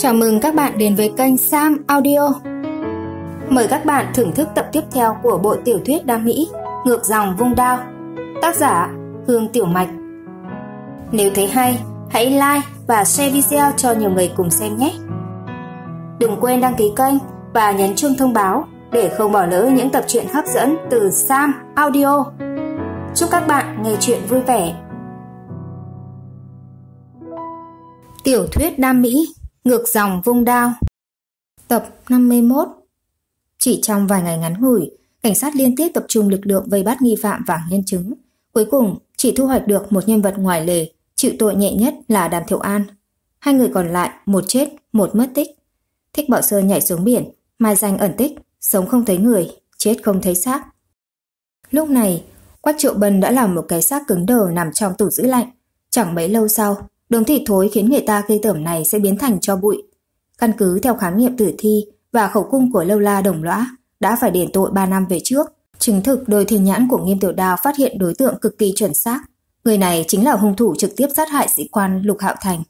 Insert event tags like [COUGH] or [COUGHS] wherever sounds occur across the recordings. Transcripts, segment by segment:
Chào mừng các bạn đến với kênh Sam Audio. Mời các bạn thưởng thức tập tiếp theo của bộ tiểu thuyết Đam Mỹ Ngược dòng vung đao. Tác giả Hương Tiểu Mạch. Nếu thấy hay, hãy like và share video cho nhiều người cùng xem nhé. Đừng quên đăng ký kênh và nhấn chuông thông báo để không bỏ lỡ những tập truyện hấp dẫn từ Sam Audio. Chúc các bạn nghe truyện vui vẻ. Tiểu thuyết Đam Mỹ Ngược dòng vung đao Tập 51 Chỉ trong vài ngày ngắn ngủi, cảnh sát liên tiếp tập trung lực lượng vây bắt nghi phạm và nhân chứng. Cuối cùng, chỉ thu hoạch được một nhân vật ngoài lề, chịu tội nhẹ nhất là Đàm Thiệu An. Hai người còn lại, một chết, một mất tích. Thích Bảo Sơn nhảy xuống biển, mai danh ẩn tích, sống không thấy người, chết không thấy xác. Lúc này, Quách Triệu Bân đã làm một cái xác cứng đờ nằm trong tủ giữ lạnh. Chẳng mấy lâu sau, Đống thịt thối khiến người ta gây tởm này sẽ biến thành cho bụi. Căn cứ theo khám nghiệm tử thi và khẩu cung của Lâu La Đồng Lõa đã phải đền tội 3 năm về trước. Chứng thực đôi thiên nhãn của Nghiêm Tiểu Đào phát hiện đối tượng cực kỳ chuẩn xác. Người này chính là hung thủ trực tiếp sát hại sĩ quan Lục Hạo Thành.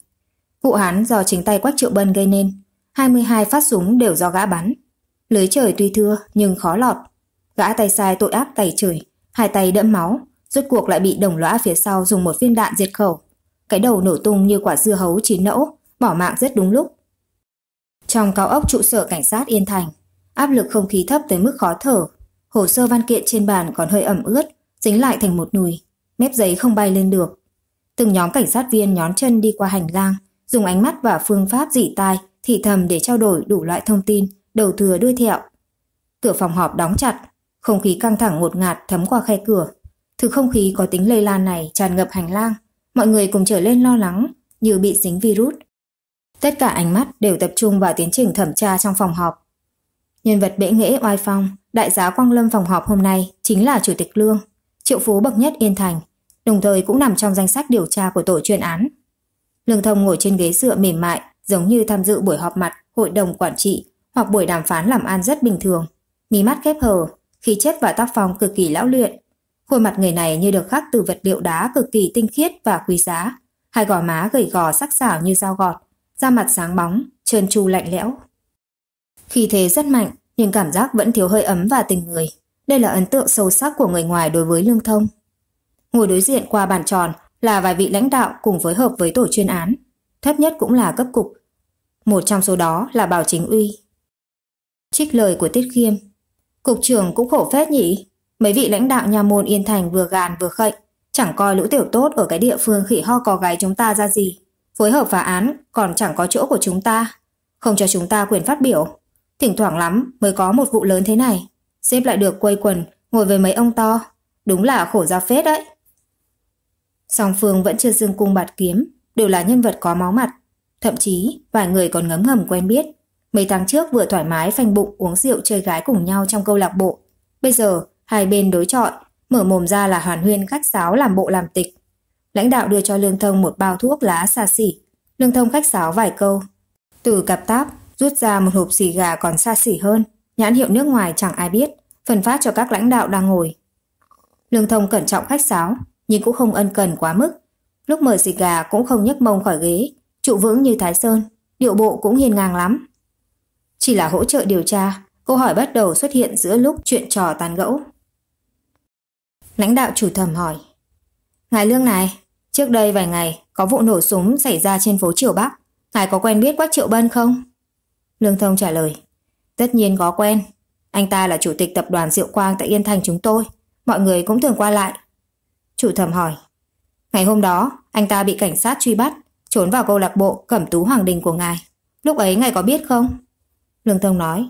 Vụ án do chính tay Quách Triệu Bân gây nên. 22 phát súng đều do gã bắn. Lưới trời tuy thưa nhưng khó lọt. Gã tay sai tội áp tay trời, hai tay đẫm máu, rốt cuộc lại bị đồng lõa phía sau dùng một viên đạn diệt khẩu cái đầu nổ tung như quả dưa hấu chín nẫu, bỏ mạng rất đúng lúc. Trong cao ốc trụ sở cảnh sát Yên Thành, áp lực không khí thấp tới mức khó thở, hồ sơ văn kiện trên bàn còn hơi ẩm ướt, dính lại thành một nùi, mép giấy không bay lên được. Từng nhóm cảnh sát viên nhón chân đi qua hành lang, dùng ánh mắt và phương pháp dị tai, thì thầm để trao đổi đủ loại thông tin, đầu thừa đuôi thẹo. Cửa phòng họp đóng chặt, không khí căng thẳng ngột ngạt thấm qua khe cửa. Thứ không khí có tính lây lan này tràn ngập hành lang, mọi người cùng trở lên lo lắng như bị dính virus. Tất cả ánh mắt đều tập trung vào tiến trình thẩm tra trong phòng họp. Nhân vật bệ nghệ oai phong, đại giá Quang Lâm phòng họp hôm nay chính là Chủ tịch Lương, triệu phú bậc nhất Yên Thành, đồng thời cũng nằm trong danh sách điều tra của tổ chuyên án. Lương Thông ngồi trên ghế dựa mềm mại, giống như tham dự buổi họp mặt, hội đồng quản trị hoặc buổi đàm phán làm ăn rất bình thường. Mí mắt khép hờ, khí chất và tác phong cực kỳ lão luyện, Khuôn mặt người này như được khắc từ vật liệu đá cực kỳ tinh khiết và quý giá. Hai gò má gầy gò sắc sảo như dao gọt, da mặt sáng bóng, trơn tru lạnh lẽo. Khi thế rất mạnh, nhưng cảm giác vẫn thiếu hơi ấm và tình người. Đây là ấn tượng sâu sắc của người ngoài đối với Lương Thông. Ngồi đối diện qua bàn tròn là vài vị lãnh đạo cùng phối hợp với tổ chuyên án. Thấp nhất cũng là cấp cục. Một trong số đó là Bảo Chính Uy. Trích lời của Tiết Khiêm. Cục trưởng cũng khổ phết nhỉ? Mấy vị lãnh đạo nhà môn Yên Thành vừa gàn vừa khệnh, chẳng coi lũ tiểu tốt ở cái địa phương khỉ ho cò gáy chúng ta ra gì. Phối hợp phá án còn chẳng có chỗ của chúng ta, không cho chúng ta quyền phát biểu. Thỉnh thoảng lắm mới có một vụ lớn thế này. Xếp lại được quây quần, ngồi với mấy ông to. Đúng là khổ ra phết đấy. Song Phương vẫn chưa dương cung bạt kiếm, đều là nhân vật có máu mặt. Thậm chí, vài người còn ngấm ngầm quen biết. Mấy tháng trước vừa thoải mái phanh bụng uống rượu chơi gái cùng nhau trong câu lạc bộ. Bây giờ, Hai bên đối chọi, mở mồm ra là hoàn huyên khách sáo làm bộ làm tịch. Lãnh đạo đưa cho Lương Thông một bao thuốc lá xa xỉ. Lương Thông khách sáo vài câu. Từ cặp táp, rút ra một hộp xì gà còn xa xỉ hơn. Nhãn hiệu nước ngoài chẳng ai biết, phân phát cho các lãnh đạo đang ngồi. Lương Thông cẩn trọng khách sáo, nhưng cũng không ân cần quá mức. Lúc mở xì gà cũng không nhấc mông khỏi ghế, trụ vững như Thái Sơn, điệu bộ cũng hiền ngang lắm. Chỉ là hỗ trợ điều tra, câu hỏi bắt đầu xuất hiện giữa lúc chuyện trò tàn gẫu. Lãnh đạo chủ thẩm hỏi. Ngài Lương này, trước đây vài ngày có vụ nổ súng xảy ra trên phố Triều Bắc. Ngài có quen biết Quách Triệu Bân không? Lương Thông trả lời. Tất nhiên có quen. Anh ta là chủ tịch tập đoàn Diệu Quang tại Yên Thành chúng tôi. Mọi người cũng thường qua lại. Chủ thẩm hỏi. Ngày hôm đó, anh ta bị cảnh sát truy bắt, trốn vào câu lạc bộ Cẩm Tú Hoàng Đình của ngài. Lúc ấy ngài có biết không? Lương Thông nói.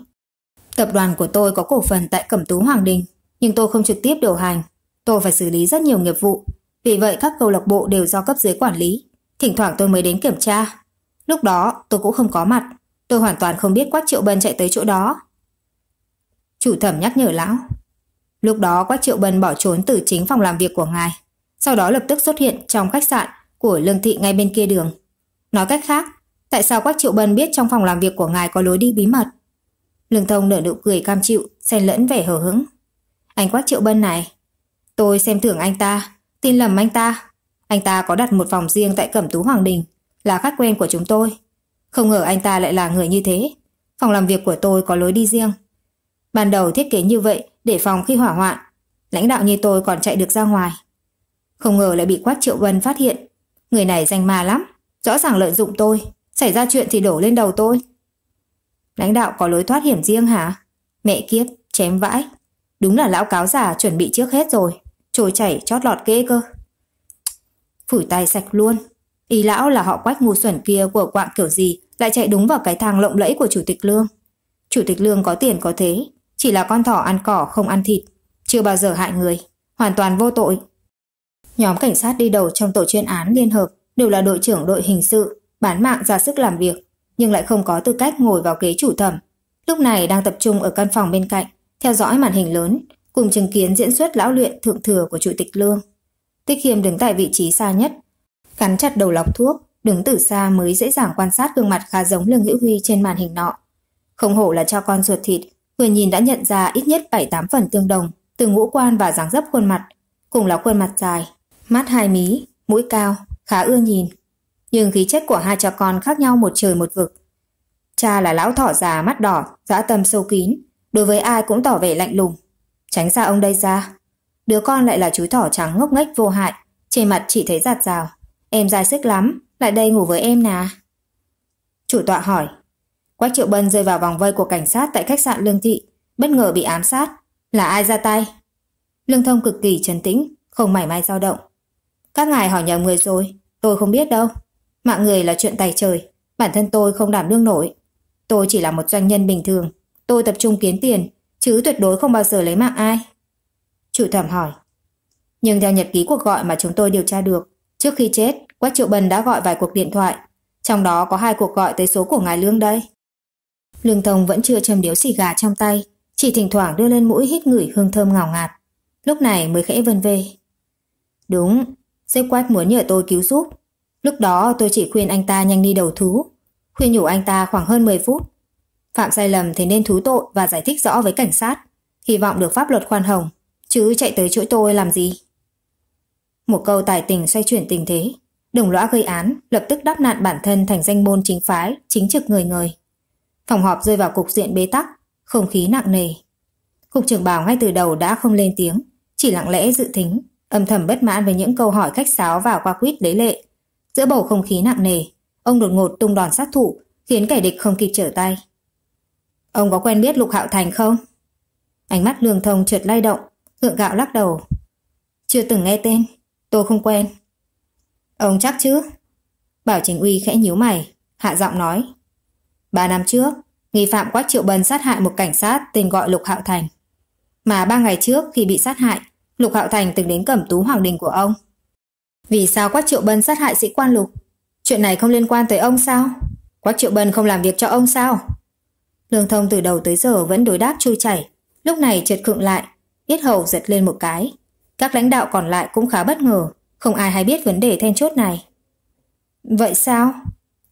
Tập đoàn của tôi có cổ phần tại Cẩm Tú Hoàng Đình, nhưng tôi không trực tiếp điều hành Tôi phải xử lý rất nhiều nghiệp vụ, vì vậy các câu lạc bộ đều do cấp dưới quản lý. Thỉnh thoảng tôi mới đến kiểm tra. Lúc đó tôi cũng không có mặt, tôi hoàn toàn không biết Quách Triệu Bân chạy tới chỗ đó. Chủ thẩm nhắc nhở lão. Lúc đó Quách Triệu Bân bỏ trốn từ chính phòng làm việc của ngài, sau đó lập tức xuất hiện trong khách sạn của Lương Thị ngay bên kia đường. Nói cách khác, tại sao Quách Triệu Bân biết trong phòng làm việc của ngài có lối đi bí mật? Lương Thông nở nụ cười cam chịu, xen lẫn vẻ hờ hững. Anh Quách Triệu Bân này, Tôi xem thưởng anh ta, tin lầm anh ta. Anh ta có đặt một phòng riêng tại Cẩm Tú Hoàng Đình, là khách quen của chúng tôi. Không ngờ anh ta lại là người như thế. Phòng làm việc của tôi có lối đi riêng. Ban đầu thiết kế như vậy để phòng khi hỏa hoạn. Lãnh đạo như tôi còn chạy được ra ngoài. Không ngờ lại bị Quách Triệu Vân phát hiện. Người này danh ma lắm, rõ ràng lợi dụng tôi. Xảy ra chuyện thì đổ lên đầu tôi. Lãnh đạo có lối thoát hiểm riêng hả? Mẹ kiếp, chém vãi. Đúng là lão cáo già chuẩn bị trước hết rồi trôi chảy chót lọt ghê cơ. Phủi tay sạch luôn. Ý lão là họ quách ngu xuẩn kia của quạng kiểu gì lại chạy đúng vào cái thang lộng lẫy của Chủ tịch Lương. Chủ tịch Lương có tiền có thế, chỉ là con thỏ ăn cỏ không ăn thịt, chưa bao giờ hại người, hoàn toàn vô tội. Nhóm cảnh sát đi đầu trong tổ chuyên án liên hợp đều là đội trưởng đội hình sự, bán mạng ra sức làm việc, nhưng lại không có tư cách ngồi vào ghế chủ thẩm. Lúc này đang tập trung ở căn phòng bên cạnh, theo dõi màn hình lớn, cùng chứng kiến diễn xuất lão luyện thượng thừa của Chủ tịch Lương. Tích Khiêm đứng tại vị trí xa nhất, cắn chặt đầu lọc thuốc, đứng từ xa mới dễ dàng quan sát gương mặt khá giống Lương Hữu Huy trên màn hình nọ. Không hổ là cho con ruột thịt, vừa nhìn đã nhận ra ít nhất bảy tám phần tương đồng, từ ngũ quan và dáng dấp khuôn mặt, cùng là khuôn mặt dài, mắt hai mí, mũi cao, khá ưa nhìn. Nhưng khí chất của hai cha con khác nhau một trời một vực. Cha là lão thỏ già mắt đỏ, dã tâm sâu kín, đối với ai cũng tỏ vẻ lạnh lùng, Tránh xa ông đây ra. Đứa con lại là chú thỏ trắng ngốc nghếch vô hại. Trên mặt chỉ thấy giạt rào. Em dài sức lắm, lại đây ngủ với em nà. Chủ tọa hỏi. Quách Triệu Bân rơi vào vòng vây của cảnh sát tại khách sạn Lương Thị, bất ngờ bị ám sát. Là ai ra tay? Lương Thông cực kỳ trấn tĩnh, không mảy may dao động. Các ngài hỏi nhầm người rồi, tôi không biết đâu. Mạng người là chuyện tài trời, bản thân tôi không đảm đương nổi. Tôi chỉ là một doanh nhân bình thường, tôi tập trung kiếm tiền, chứ tuyệt đối không bao giờ lấy mạng ai. Chủ thẩm hỏi. Nhưng theo nhật ký cuộc gọi mà chúng tôi điều tra được, trước khi chết, Quách Triệu Bân đã gọi vài cuộc điện thoại, trong đó có hai cuộc gọi tới số của ngài Lương đây. Lương Thông vẫn chưa châm điếu xì gà trong tay, chỉ thỉnh thoảng đưa lên mũi hít ngửi hương thơm ngào ngạt. Lúc này mới khẽ vân về. Đúng, sếp Quách muốn nhờ tôi cứu giúp. Lúc đó tôi chỉ khuyên anh ta nhanh đi đầu thú, khuyên nhủ anh ta khoảng hơn 10 phút Phạm sai lầm thì nên thú tội và giải thích rõ với cảnh sát. Hy vọng được pháp luật khoan hồng, chứ chạy tới chỗ tôi làm gì. Một câu tài tình xoay chuyển tình thế. Đồng lõa gây án, lập tức đắp nạn bản thân thành danh môn chính phái, chính trực người người. Phòng họp rơi vào cục diện bế tắc, không khí nặng nề. Cục trưởng bảo ngay từ đầu đã không lên tiếng, chỉ lặng lẽ dự thính, âm thầm bất mãn với những câu hỏi khách sáo và qua quýt lấy lệ. Giữa bầu không khí nặng nề, ông đột ngột tung đòn sát thủ, khiến kẻ địch không kịp trở tay. Ông có quen biết Lục Hạo Thành không? Ánh mắt lường thông trượt lay động, gượng gạo lắc đầu. Chưa từng nghe tên, tôi không quen. Ông chắc chứ? Bảo Trình Uy khẽ nhíu mày, hạ giọng nói. Ba năm trước, nghi phạm Quách Triệu Bân sát hại một cảnh sát tên gọi Lục Hạo Thành. Mà ba ngày trước khi bị sát hại, Lục Hạo Thành từng đến cẩm tú hoàng đình của ông. Vì sao Quách Triệu Bân sát hại sĩ quan Lục? Chuyện này không liên quan tới ông sao? Quách Triệu Bân không làm việc cho ông sao? Lương thông từ đầu tới giờ vẫn đối đáp chui chảy, lúc này chợt khựng lại, yết hầu giật lên một cái. Các lãnh đạo còn lại cũng khá bất ngờ, không ai hay biết vấn đề then chốt này. Vậy sao?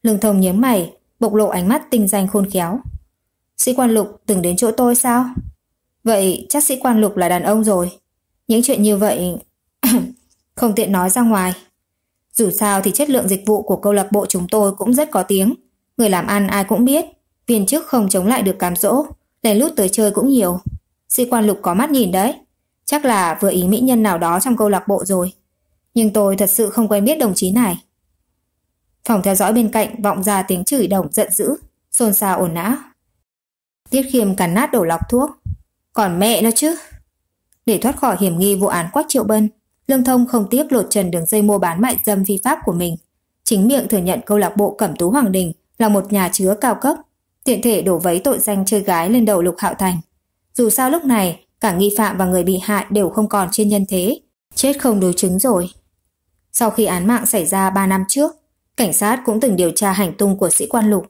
Lương thông nhớ mày, bộc lộ ánh mắt tinh danh khôn khéo. Sĩ quan lục từng đến chỗ tôi sao? Vậy chắc sĩ quan lục là đàn ông rồi. Những chuyện như vậy [COUGHS] không tiện nói ra ngoài. Dù sao thì chất lượng dịch vụ của câu lạc bộ chúng tôi cũng rất có tiếng. Người làm ăn ai cũng biết. Viên chức không chống lại được cám dỗ, lén lút tới chơi cũng nhiều. Sĩ quan lục có mắt nhìn đấy. Chắc là vừa ý mỹ nhân nào đó trong câu lạc bộ rồi. Nhưng tôi thật sự không quen biết đồng chí này. Phòng theo dõi bên cạnh vọng ra tiếng chửi đồng giận dữ, xôn xao ồn não. Tiết khiêm cắn nát đổ lọc thuốc. Còn mẹ nó chứ. Để thoát khỏi hiểm nghi vụ án Quách Triệu Bân, Lương Thông không tiếc lột trần đường dây mua bán mại dâm vi phạm của mình. Chính miệng thừa nhận câu lạc bộ Cẩm Tú Hoàng Đình là một nhà chứa cao cấp tiện thể đổ vấy tội danh chơi gái lên đầu Lục Hạo Thành. Dù sao lúc này, cả nghi phạm và người bị hại đều không còn trên nhân thế, chết không đối chứng rồi. Sau khi án mạng xảy ra 3 năm trước, cảnh sát cũng từng điều tra hành tung của sĩ quan Lục.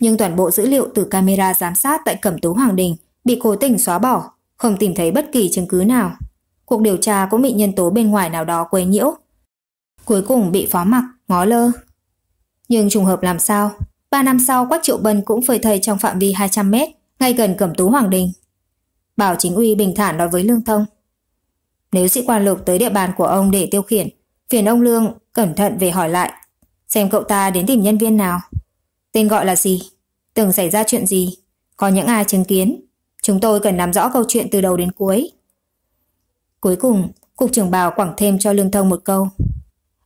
Nhưng toàn bộ dữ liệu từ camera giám sát tại Cẩm Tú Hoàng Đình bị cố tình xóa bỏ, không tìm thấy bất kỳ chứng cứ nào. Cuộc điều tra cũng bị nhân tố bên ngoài nào đó quấy nhiễu. Cuối cùng bị phó mặc, ngó lơ. Nhưng trùng hợp làm sao, Ba năm sau Quách Triệu Bân cũng phơi thầy trong phạm vi 200 mét, ngay gần cẩm tú Hoàng Đình. Bảo chính uy bình thản nói với Lương Thông. Nếu sĩ quan lục tới địa bàn của ông để tiêu khiển, phiền ông Lương cẩn thận về hỏi lại, xem cậu ta đến tìm nhân viên nào. Tên gọi là gì? Từng xảy ra chuyện gì? Có những ai chứng kiến? Chúng tôi cần nắm rõ câu chuyện từ đầu đến cuối. Cuối cùng, Cục trưởng bảo quảng thêm cho Lương Thông một câu.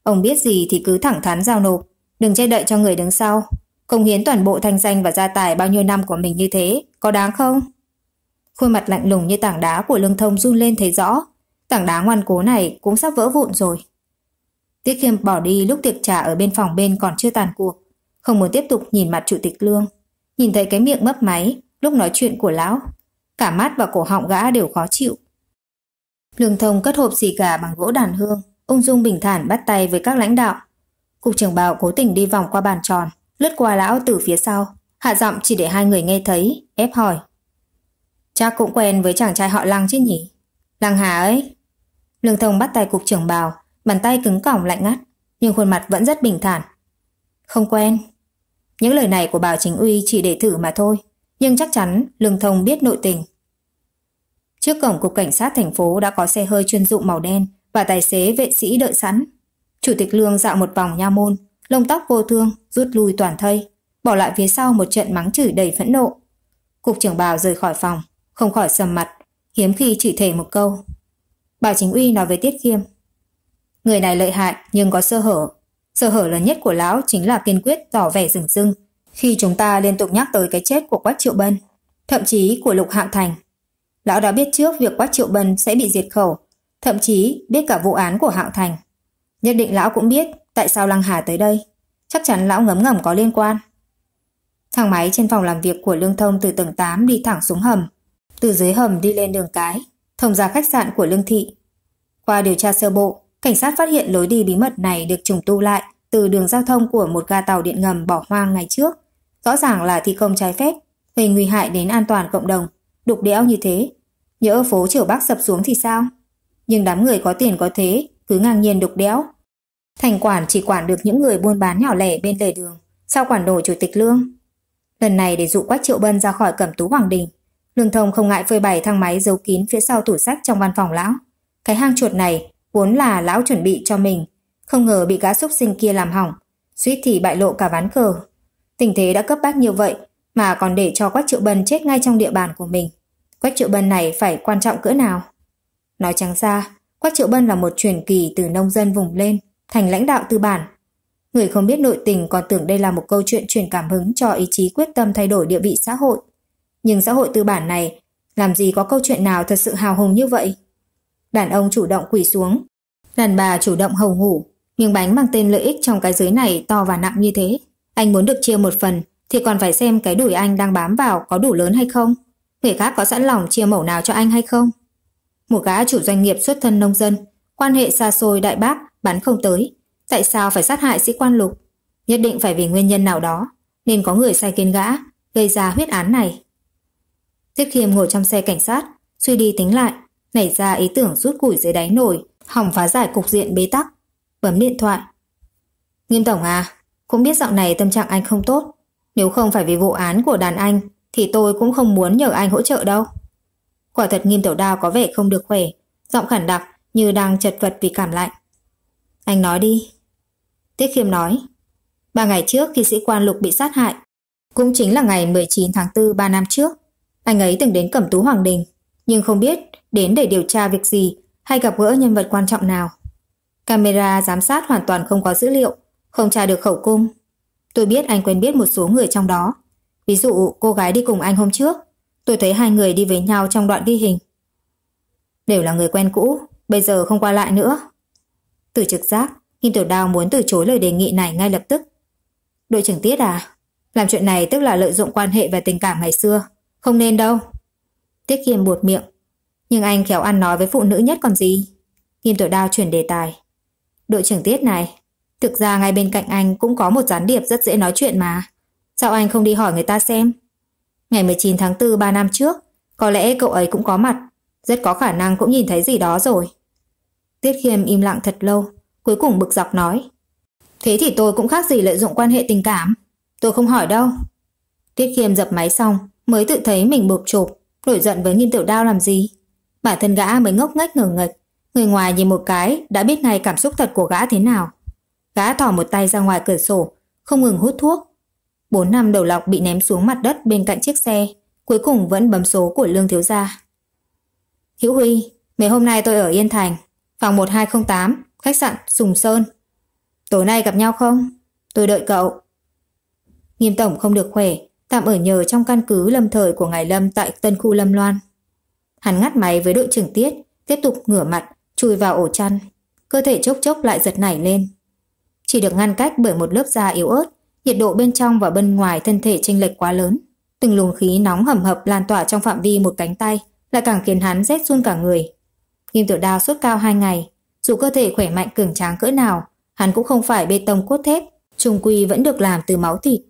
Ông biết gì thì cứ thẳng thắn giao nộp, đừng che đậy cho người đứng sau, Công hiến toàn bộ thanh danh và gia tài bao nhiêu năm của mình như thế, có đáng không? Khuôn mặt lạnh lùng như tảng đá của lương thông run lên thấy rõ. Tảng đá ngoan cố này cũng sắp vỡ vụn rồi. Tiết khiêm bỏ đi lúc tiệc trà ở bên phòng bên còn chưa tàn cuộc. Không muốn tiếp tục nhìn mặt chủ tịch lương. Nhìn thấy cái miệng mấp máy lúc nói chuyện của lão. Cả mắt và cổ họng gã đều khó chịu. Lương thông cất hộp xì gà bằng gỗ đàn hương. Ung dung bình thản bắt tay với các lãnh đạo. Cục trưởng bào cố tình đi vòng qua bàn tròn lướt qua lão từ phía sau, hạ giọng chỉ để hai người nghe thấy, ép hỏi. cha cũng quen với chàng trai họ Lăng chứ nhỉ? Lăng Hà ấy. Lương Thông bắt tay cục trưởng bào, bàn tay cứng cỏng lạnh ngắt, nhưng khuôn mặt vẫn rất bình thản. Không quen. Những lời này của bào chính uy chỉ để thử mà thôi, nhưng chắc chắn Lương Thông biết nội tình. Trước cổng cục cảnh sát thành phố đã có xe hơi chuyên dụng màu đen và tài xế vệ sĩ đợi sẵn. Chủ tịch Lương dạo một vòng nha môn, lông tóc vô thương, rút lui toàn thây, bỏ lại phía sau một trận mắng chửi đầy phẫn nộ. Cục trưởng bào rời khỏi phòng, không khỏi sầm mặt, hiếm khi chỉ thể một câu. Bảo chính uy nói với Tiết Khiêm. Người này lợi hại nhưng có sơ hở. Sơ hở lớn nhất của lão chính là kiên quyết tỏ vẻ rừng rưng khi chúng ta liên tục nhắc tới cái chết của Quách Triệu Bân, thậm chí của Lục Hạng Thành. Lão đã biết trước việc Quách Triệu Bân sẽ bị diệt khẩu, thậm chí biết cả vụ án của Hạng Thành. Nhất định lão cũng biết Tại sao Lăng Hà tới đây? Chắc chắn lão ngấm ngầm có liên quan. Thang máy trên phòng làm việc của Lương Thông từ tầng 8 đi thẳng xuống hầm. Từ dưới hầm đi lên đường cái, thông ra khách sạn của Lương Thị. Qua điều tra sơ bộ, cảnh sát phát hiện lối đi bí mật này được trùng tu lại từ đường giao thông của một ga tàu điện ngầm bỏ hoang ngày trước. Rõ ràng là thi công trái phép, gây nguy hại đến an toàn cộng đồng. Đục đẽo như thế, nhỡ phố chở bác sập xuống thì sao? Nhưng đám người có tiền có thế, cứ ngang nhiên đục đẽo, Thành quản chỉ quản được những người buôn bán nhỏ lẻ bên lề đường, sau quản đồ chủ tịch Lương. Lần này để dụ Quách Triệu Bân ra khỏi cẩm tú Hoàng Đình, Lương Thông không ngại phơi bày thang máy giấu kín phía sau tủ sách trong văn phòng lão. Cái hang chuột này vốn là lão chuẩn bị cho mình, không ngờ bị gã xúc sinh kia làm hỏng, suýt thì bại lộ cả ván cờ. Tình thế đã cấp bách như vậy mà còn để cho Quách Triệu Bân chết ngay trong địa bàn của mình. Quách Triệu Bân này phải quan trọng cỡ nào? Nói trắng ra, Quách Triệu Bân là một truyền kỳ từ nông dân vùng lên, thành lãnh đạo tư bản. Người không biết nội tình còn tưởng đây là một câu chuyện truyền cảm hứng cho ý chí quyết tâm thay đổi địa vị xã hội. Nhưng xã hội tư bản này, làm gì có câu chuyện nào thật sự hào hùng như vậy? Đàn ông chủ động quỳ xuống, đàn bà chủ động hầu ngủ. Miếng bánh mang tên lợi ích trong cái giới này to và nặng như thế. Anh muốn được chia một phần thì còn phải xem cái đùi anh đang bám vào có đủ lớn hay không. Người khác có sẵn lòng chia mẫu nào cho anh hay không. Một gã chủ doanh nghiệp xuất thân nông dân, quan hệ xa xôi đại bác bắn không tới. Tại sao phải sát hại sĩ quan lục? Nhất định phải vì nguyên nhân nào đó, nên có người sai kiến gã, gây ra huyết án này. Thiết khiêm ngồi trong xe cảnh sát, suy đi tính lại, nảy ra ý tưởng rút củi dưới đáy nồi, hỏng phá giải cục diện bế tắc. Bấm điện thoại. Nghiêm Tổng à, cũng biết dạo này tâm trạng anh không tốt. Nếu không phải vì vụ án của đàn anh, thì tôi cũng không muốn nhờ anh hỗ trợ đâu. Quả thật Nghiêm Tiểu Đao có vẻ không được khỏe, giọng khản đặc như đang chật vật vì cảm lạnh. Anh nói đi. Tiết Khiêm nói. Ba ngày trước khi sĩ quan Lục bị sát hại, cũng chính là ngày 19 tháng 4 ba năm trước, anh ấy từng đến Cẩm Tú Hoàng Đình, nhưng không biết đến để điều tra việc gì hay gặp gỡ nhân vật quan trọng nào. Camera giám sát hoàn toàn không có dữ liệu, không tra được khẩu cung. Tôi biết anh quen biết một số người trong đó. Ví dụ cô gái đi cùng anh hôm trước, tôi thấy hai người đi với nhau trong đoạn ghi hình. Đều là người quen cũ, bây giờ không qua lại nữa. Từ trực giác, Kim Tiểu Đao muốn từ chối lời đề nghị này ngay lập tức. Đội trưởng Tiết à, làm chuyện này tức là lợi dụng quan hệ và tình cảm ngày xưa, không nên đâu. Tiết Kiêm buột miệng, nhưng anh khéo ăn nói với phụ nữ nhất còn gì. Kim Tiểu Đao chuyển đề tài. Đội trưởng Tiết này, thực ra ngay bên cạnh anh cũng có một gián điệp rất dễ nói chuyện mà. Sao anh không đi hỏi người ta xem? Ngày 19 tháng 4 3 năm trước, có lẽ cậu ấy cũng có mặt, rất có khả năng cũng nhìn thấy gì đó rồi. Tiết Khiêm im lặng thật lâu, cuối cùng bực dọc nói. Thế thì tôi cũng khác gì lợi dụng quan hệ tình cảm. Tôi không hỏi đâu. Tiết Khiêm dập máy xong, mới tự thấy mình bực chộp, nổi giận với Nghiêm Tiểu Đao làm gì. Bản thân gã mới ngốc nghếch ngờ nghệch, người ngoài nhìn một cái đã biết ngay cảm xúc thật của gã thế nào. Gã thỏ một tay ra ngoài cửa sổ, không ngừng hút thuốc. Bốn năm đầu lọc bị ném xuống mặt đất bên cạnh chiếc xe, cuối cùng vẫn bấm số của Lương Thiếu Gia. Hữu Huy, mấy hôm nay tôi ở Yên Thành, Phòng 1208, khách sạn Sùng Sơn. Tối nay gặp nhau không? Tôi đợi cậu. Nghiêm Tổng không được khỏe, tạm ở nhờ trong căn cứ lâm thời của ngài Lâm tại tân khu Lâm Loan. Hắn ngắt máy với đội trưởng Tiết, tiếp tục ngửa mặt, chui vào ổ chăn. Cơ thể chốc chốc lại giật nảy lên. Chỉ được ngăn cách bởi một lớp da yếu ớt, nhiệt độ bên trong và bên ngoài thân thể chênh lệch quá lớn. Từng luồng khí nóng hầm hập lan tỏa trong phạm vi một cánh tay, lại càng khiến hắn rét run cả người. Kim Tiểu Đào sốt cao hai ngày, dù cơ thể khỏe mạnh cường tráng cỡ nào, hắn cũng không phải bê tông cốt thép, trùng quy vẫn được làm từ máu thịt.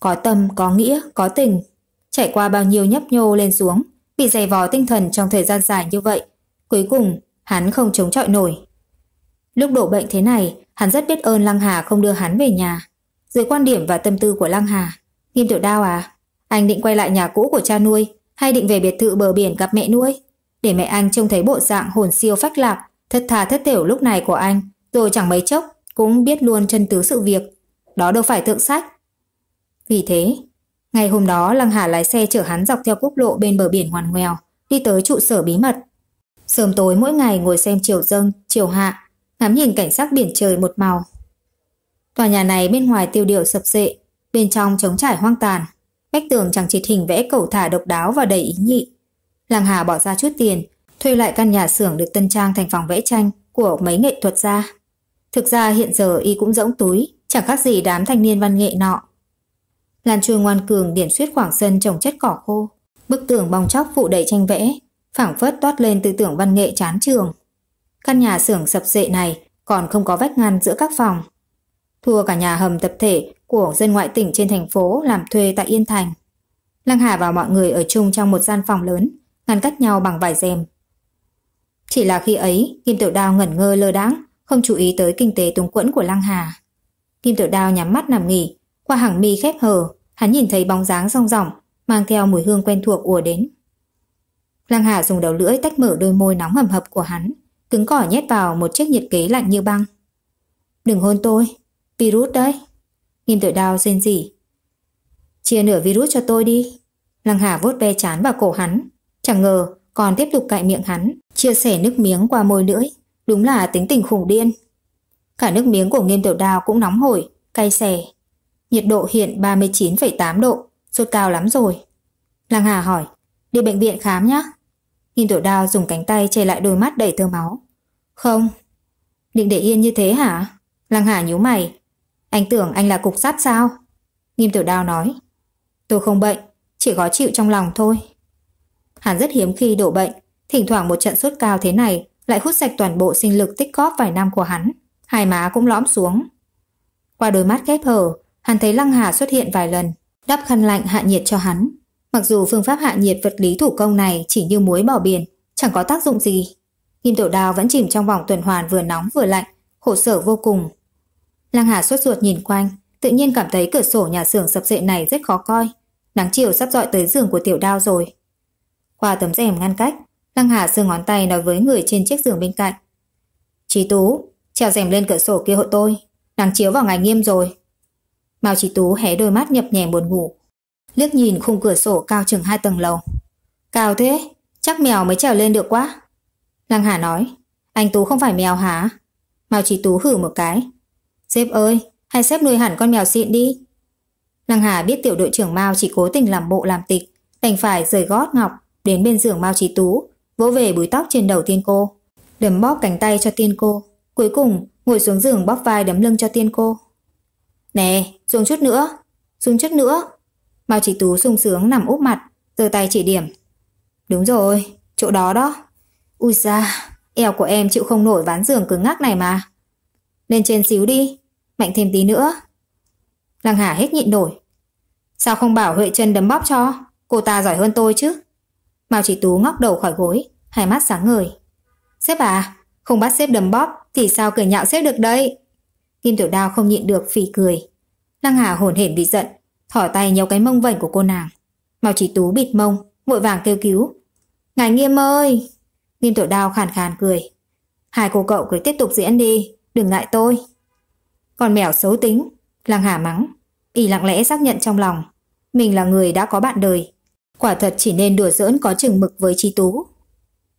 Có tâm, có nghĩa, có tình. Trải qua bao nhiêu nhấp nhô lên xuống, bị dày vò tinh thần trong thời gian dài như vậy. Cuối cùng, hắn không chống chọi nổi. Lúc đổ bệnh thế này, hắn rất biết ơn Lăng Hà không đưa hắn về nhà. Dưới quan điểm và tâm tư của Lăng Hà, Kim Tiểu Đao à, anh định quay lại nhà cũ của cha nuôi hay định về biệt thự bờ biển gặp mẹ nuôi? để mẹ anh trông thấy bộ dạng hồn siêu phách lạc, thất thà thất tiểu lúc này của anh, rồi chẳng mấy chốc cũng biết luôn chân tướng sự việc. Đó đâu phải thượng sách. Vì thế, ngày hôm đó Lăng Hà lái xe chở hắn dọc theo quốc lộ bên bờ biển ngoằn nghèo đi tới trụ sở bí mật. Sớm tối mỗi ngày ngồi xem chiều dâng, chiều hạ, ngắm nhìn cảnh sắc biển trời một màu. Tòa nhà này bên ngoài tiêu điều sập sệ, bên trong trống trải hoang tàn, bách tường chẳng chịt hình vẽ cầu thả độc đáo và đầy ý nhị. Lăng Hà bỏ ra chút tiền, thuê lại căn nhà xưởng được tân trang thành phòng vẽ tranh của mấy nghệ thuật gia. Thực ra hiện giờ y cũng rỗng túi, chẳng khác gì đám thanh niên văn nghệ nọ. Làn chuông ngoan cường điểm xuyết khoảng sân trồng chất cỏ khô, bức tường bong chóc phụ đầy tranh vẽ, phảng phất toát lên tư tưởng văn nghệ chán trường. Căn nhà xưởng sập sệ này còn không có vách ngăn giữa các phòng. Thua cả nhà hầm tập thể của dân ngoại tỉnh trên thành phố làm thuê tại Yên Thành. Lăng Hà và mọi người ở chung trong một gian phòng lớn, ngăn cách nhau bằng vải rèm. Chỉ là khi ấy, Kim Tiểu Đao ngẩn ngơ lơ đãng, không chú ý tới kinh tế túng quẫn của Lăng Hà. Kim Tiểu Đao nhắm mắt nằm nghỉ, qua hàng mi khép hờ, hắn nhìn thấy bóng dáng song ròng, mang theo mùi hương quen thuộc ùa đến. Lăng Hà dùng đầu lưỡi tách mở đôi môi nóng hầm hập của hắn, cứng cỏi nhét vào một chiếc nhiệt kế lạnh như băng. Đừng hôn tôi, virus đấy. Kim Tiểu Đao rên rỉ. Chia nửa virus cho tôi đi. Lăng Hà vuốt ve chán vào cổ hắn, Chẳng ngờ còn tiếp tục cạy miệng hắn, chia sẻ nước miếng qua môi lưỡi. Đúng là tính tình khủng điên. Cả nước miếng của nghiêm tiểu đào cũng nóng hổi, cay xè. Nhiệt độ hiện 39,8 độ, sốt cao lắm rồi. Lăng Hà hỏi, đi bệnh viện khám nhá. Nghiêm tiểu đào dùng cánh tay che lại đôi mắt đầy tơ máu. Không. Định để yên như thế hả? Lăng Hà nhíu mày. Anh tưởng anh là cục sắt sao? Nghiêm tiểu đào nói. Tôi không bệnh, chỉ khó chịu trong lòng thôi. Hắn rất hiếm khi đổ bệnh, thỉnh thoảng một trận sốt cao thế này lại hút sạch toàn bộ sinh lực tích cóp vài năm của hắn, hai má cũng lõm xuống. Qua đôi mắt khép hở, hắn thấy Lăng Hà xuất hiện vài lần, đắp khăn lạnh hạ nhiệt cho hắn. Mặc dù phương pháp hạ nhiệt vật lý thủ công này chỉ như muối bỏ biển, chẳng có tác dụng gì. Kim Tiểu Đào vẫn chìm trong vòng tuần hoàn vừa nóng vừa lạnh, khổ sở vô cùng. Lăng Hà sốt ruột nhìn quanh, tự nhiên cảm thấy cửa sổ nhà xưởng sập sệ này rất khó coi. Nắng chiều sắp dọi tới giường của Tiểu Đao rồi qua tấm rèm ngăn cách. Lăng Hà giơ ngón tay nói với người trên chiếc giường bên cạnh. Chí Tú, treo rèm lên cửa sổ kia hộ tôi, nắng chiếu vào ngày nghiêm rồi. Mao Chí Tú hé đôi mắt nhập nhèm buồn ngủ, liếc nhìn khung cửa sổ cao chừng hai tầng lầu. Cao thế, chắc mèo mới trèo lên được quá. Lăng Hà nói, anh Tú không phải mèo hả? Mao Chí Tú hử một cái. Sếp ơi, hay sếp nuôi hẳn con mèo xịn đi. Lăng Hà biết tiểu đội trưởng Mao chỉ cố tình làm bộ làm tịch, đành phải rời gót Ngọc đến bên giường Mao Trí Tú, vỗ về búi tóc trên đầu tiên cô, đấm bóp cánh tay cho tiên cô, cuối cùng ngồi xuống giường bóp vai đấm lưng cho tiên cô. Nè, xuống chút nữa, xuống chút nữa. Mao Trí Tú sung sướng nằm úp mặt, giơ tay chỉ điểm. Đúng rồi, chỗ đó đó. Ui da, eo của em chịu không nổi ván giường cứng ngắc này mà. Lên trên xíu đi, mạnh thêm tí nữa. Lăng Hà hết nhịn nổi. Sao không bảo Huệ chân đấm bóp cho? Cô ta giỏi hơn tôi chứ. Mao Chỉ Tú ngóc đầu khỏi gối, hai mắt sáng ngời. Sếp à, không bắt sếp đầm bóp thì sao cười nhạo sếp được đây? Kim Tiểu Đao không nhịn được phì cười. Lăng Hà hồn hển bị giận, thỏ tay nhéo cái mông vảnh của cô nàng. Mao Chỉ Tú bịt mông, vội vàng kêu cứu. Ngài Nghiêm ơi! Kim Tiểu Đao khàn khàn cười. Hai cô cậu cứ tiếp tục diễn đi, đừng ngại tôi. Còn mèo xấu tính, Lăng Hà mắng. Y lặng lẽ xác nhận trong lòng, mình là người đã có bạn đời, Quả thật chỉ nên đùa giỡn có chừng mực với Chi Tú.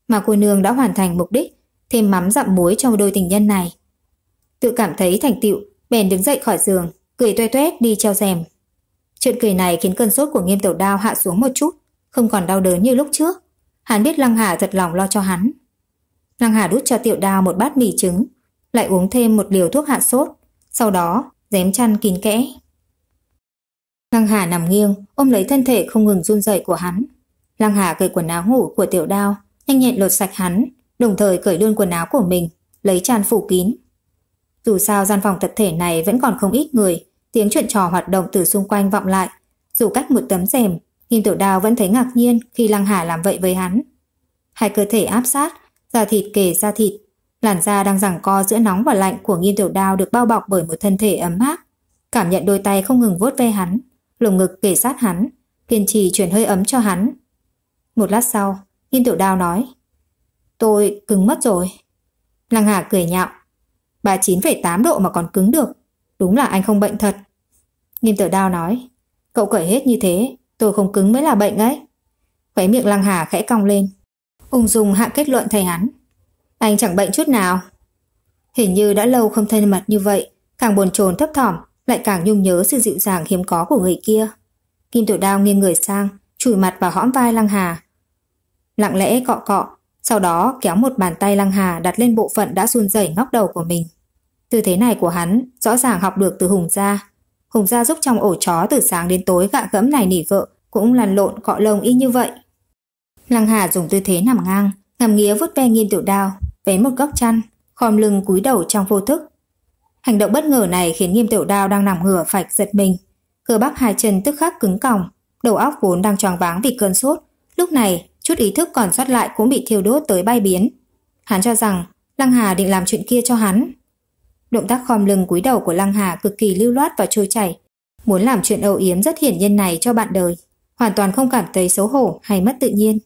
Mà cô nương đã hoàn thành mục đích, thêm mắm dặm muối trong đôi tình nhân này. Tự cảm thấy thành tựu, bèn đứng dậy khỏi giường, cười toe toét đi treo rèm. Chuyện cười này khiến cơn sốt của Nghiêm Tiểu Đao hạ xuống một chút, không còn đau đớn như lúc trước. Hắn biết Lăng Hà thật lòng lo cho hắn. Lăng Hà đút cho Tiểu Đao một bát mì trứng, lại uống thêm một liều thuốc hạ sốt, sau đó dém chăn kín kẽ. Lăng Hà nằm nghiêng, ôm lấy thân thể không ngừng run rẩy của hắn. Lăng Hà cởi quần áo ngủ của tiểu đao, nhanh nhẹn lột sạch hắn, đồng thời cởi luôn quần áo của mình, lấy tràn phủ kín. Dù sao gian phòng tập thể này vẫn còn không ít người, tiếng chuyện trò hoạt động từ xung quanh vọng lại. Dù cách một tấm rèm, nhưng tiểu đao vẫn thấy ngạc nhiên khi Lăng Hà làm vậy với hắn. Hai cơ thể áp sát, da thịt kề da thịt, làn da đang giằng co giữa nóng và lạnh của Nghiêm Tiểu Đao được bao bọc bởi một thân thể ấm áp. Cảm nhận đôi tay không ngừng vuốt ve hắn, lồng ngực kề sát hắn, kiên trì chuyển hơi ấm cho hắn. Một lát sau, Kim Tiểu Đao nói Tôi cứng mất rồi. Lăng Hà cười nhạo 39,8 độ mà còn cứng được. Đúng là anh không bệnh thật. Nghiêm Tiểu Đao nói Cậu cởi hết như thế, tôi không cứng mới là bệnh ấy. Khóe miệng Lăng Hà khẽ cong lên. Ung dung hạ kết luận thầy hắn. Anh chẳng bệnh chút nào. Hình như đã lâu không thân mật như vậy, càng buồn chồn thấp thỏm, lại càng nhung nhớ sự dịu dàng hiếm có của người kia. Kim Tiểu Đao nghiêng người sang, chùi mặt vào hõm vai Lăng Hà. Lặng lẽ cọ cọ, sau đó kéo một bàn tay Lăng Hà đặt lên bộ phận đã run rẩy ngóc đầu của mình. Tư thế này của hắn rõ ràng học được từ Hùng Gia. Hùng Gia giúp trong ổ chó từ sáng đến tối gạ gẫm này nỉ vợ, cũng lăn lộn cọ lông y như vậy. Lăng Hà dùng tư thế nằm ngang, ngầm nghía vút ve nghiên tiểu đao, vén một góc chăn, khom lưng cúi đầu trong vô thức, Hành động bất ngờ này khiến nghiêm tiểu đao đang nằm ngửa phải giật mình. Cơ bắp hai chân tức khắc cứng còng, đầu óc vốn đang choáng váng vì cơn sốt. Lúc này, chút ý thức còn sót lại cũng bị thiêu đốt tới bay biến. Hắn cho rằng Lăng Hà định làm chuyện kia cho hắn. Động tác khom lưng cúi đầu của Lăng Hà cực kỳ lưu loát và trôi chảy. Muốn làm chuyện âu yếm rất hiển nhiên này cho bạn đời. Hoàn toàn không cảm thấy xấu hổ hay mất tự nhiên.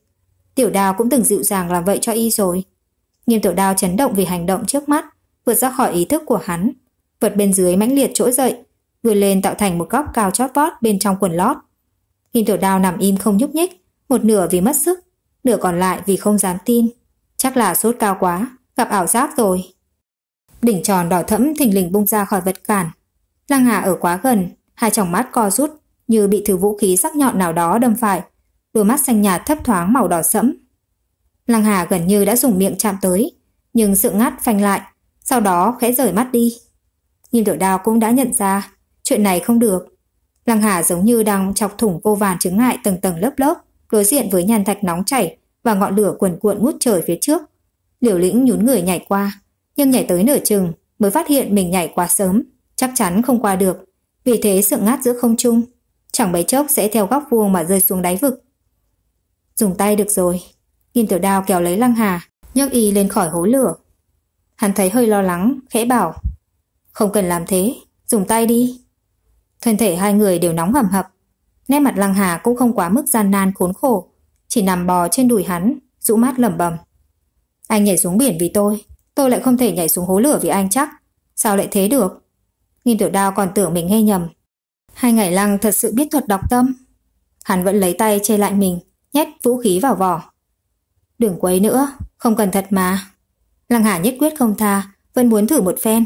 Tiểu đào cũng từng dịu dàng làm vậy cho y rồi. Nghiêm tiểu đào chấn động vì hành động trước mắt, vượt ra khỏi ý thức của hắn, vật bên dưới mãnh liệt trỗi dậy, vươn lên tạo thành một góc cao chót vót bên trong quần lót. Kim tiểu đao nằm im không nhúc nhích, một nửa vì mất sức, nửa còn lại vì không dám tin. Chắc là sốt cao quá, gặp ảo giác rồi. Đỉnh tròn đỏ thẫm thình lình bung ra khỏi vật cản. Lăng Hạ ở quá gần, hai tròng mắt co rút như bị thứ vũ khí sắc nhọn nào đó đâm phải, đôi mắt xanh nhạt thấp thoáng màu đỏ sẫm. Lăng Hạ gần như đã dùng miệng chạm tới, nhưng sự ngắt phanh lại, sau đó khẽ rời mắt đi nhưng Tiểu Đào cũng đã nhận ra chuyện này không được. Lăng Hà giống như đang chọc thủng vô vàn chứng ngại tầng tầng lớp lớp, đối diện với nhàn thạch nóng chảy và ngọn lửa cuồn cuộn ngút trời phía trước. Liều Lĩnh nhún người nhảy qua, nhưng nhảy tới nửa chừng mới phát hiện mình nhảy quá sớm, chắc chắn không qua được. Vì thế sự ngát giữa không trung, chẳng mấy chốc sẽ theo góc vuông mà rơi xuống đáy vực. Dùng tay được rồi. Nhìn tiểu đao kéo lấy Lăng Hà, nhấc y lên khỏi hố lửa. Hắn thấy hơi lo lắng, khẽ bảo không cần làm thế, dùng tay đi. Thân thể hai người đều nóng hầm hập. Nét mặt Lăng Hà cũng không quá mức gian nan khốn khổ, chỉ nằm bò trên đùi hắn, rũ mát lẩm bẩm. Anh nhảy xuống biển vì tôi, tôi lại không thể nhảy xuống hố lửa vì anh chắc. Sao lại thế được? Nghiêm tiểu đao còn tưởng mình nghe nhầm. Hai ngày lăng thật sự biết thuật đọc tâm. Hắn vẫn lấy tay che lại mình, nhét vũ khí vào vỏ. Đừng quấy nữa, không cần thật mà. Lăng Hà nhất quyết không tha, vẫn muốn thử một phen.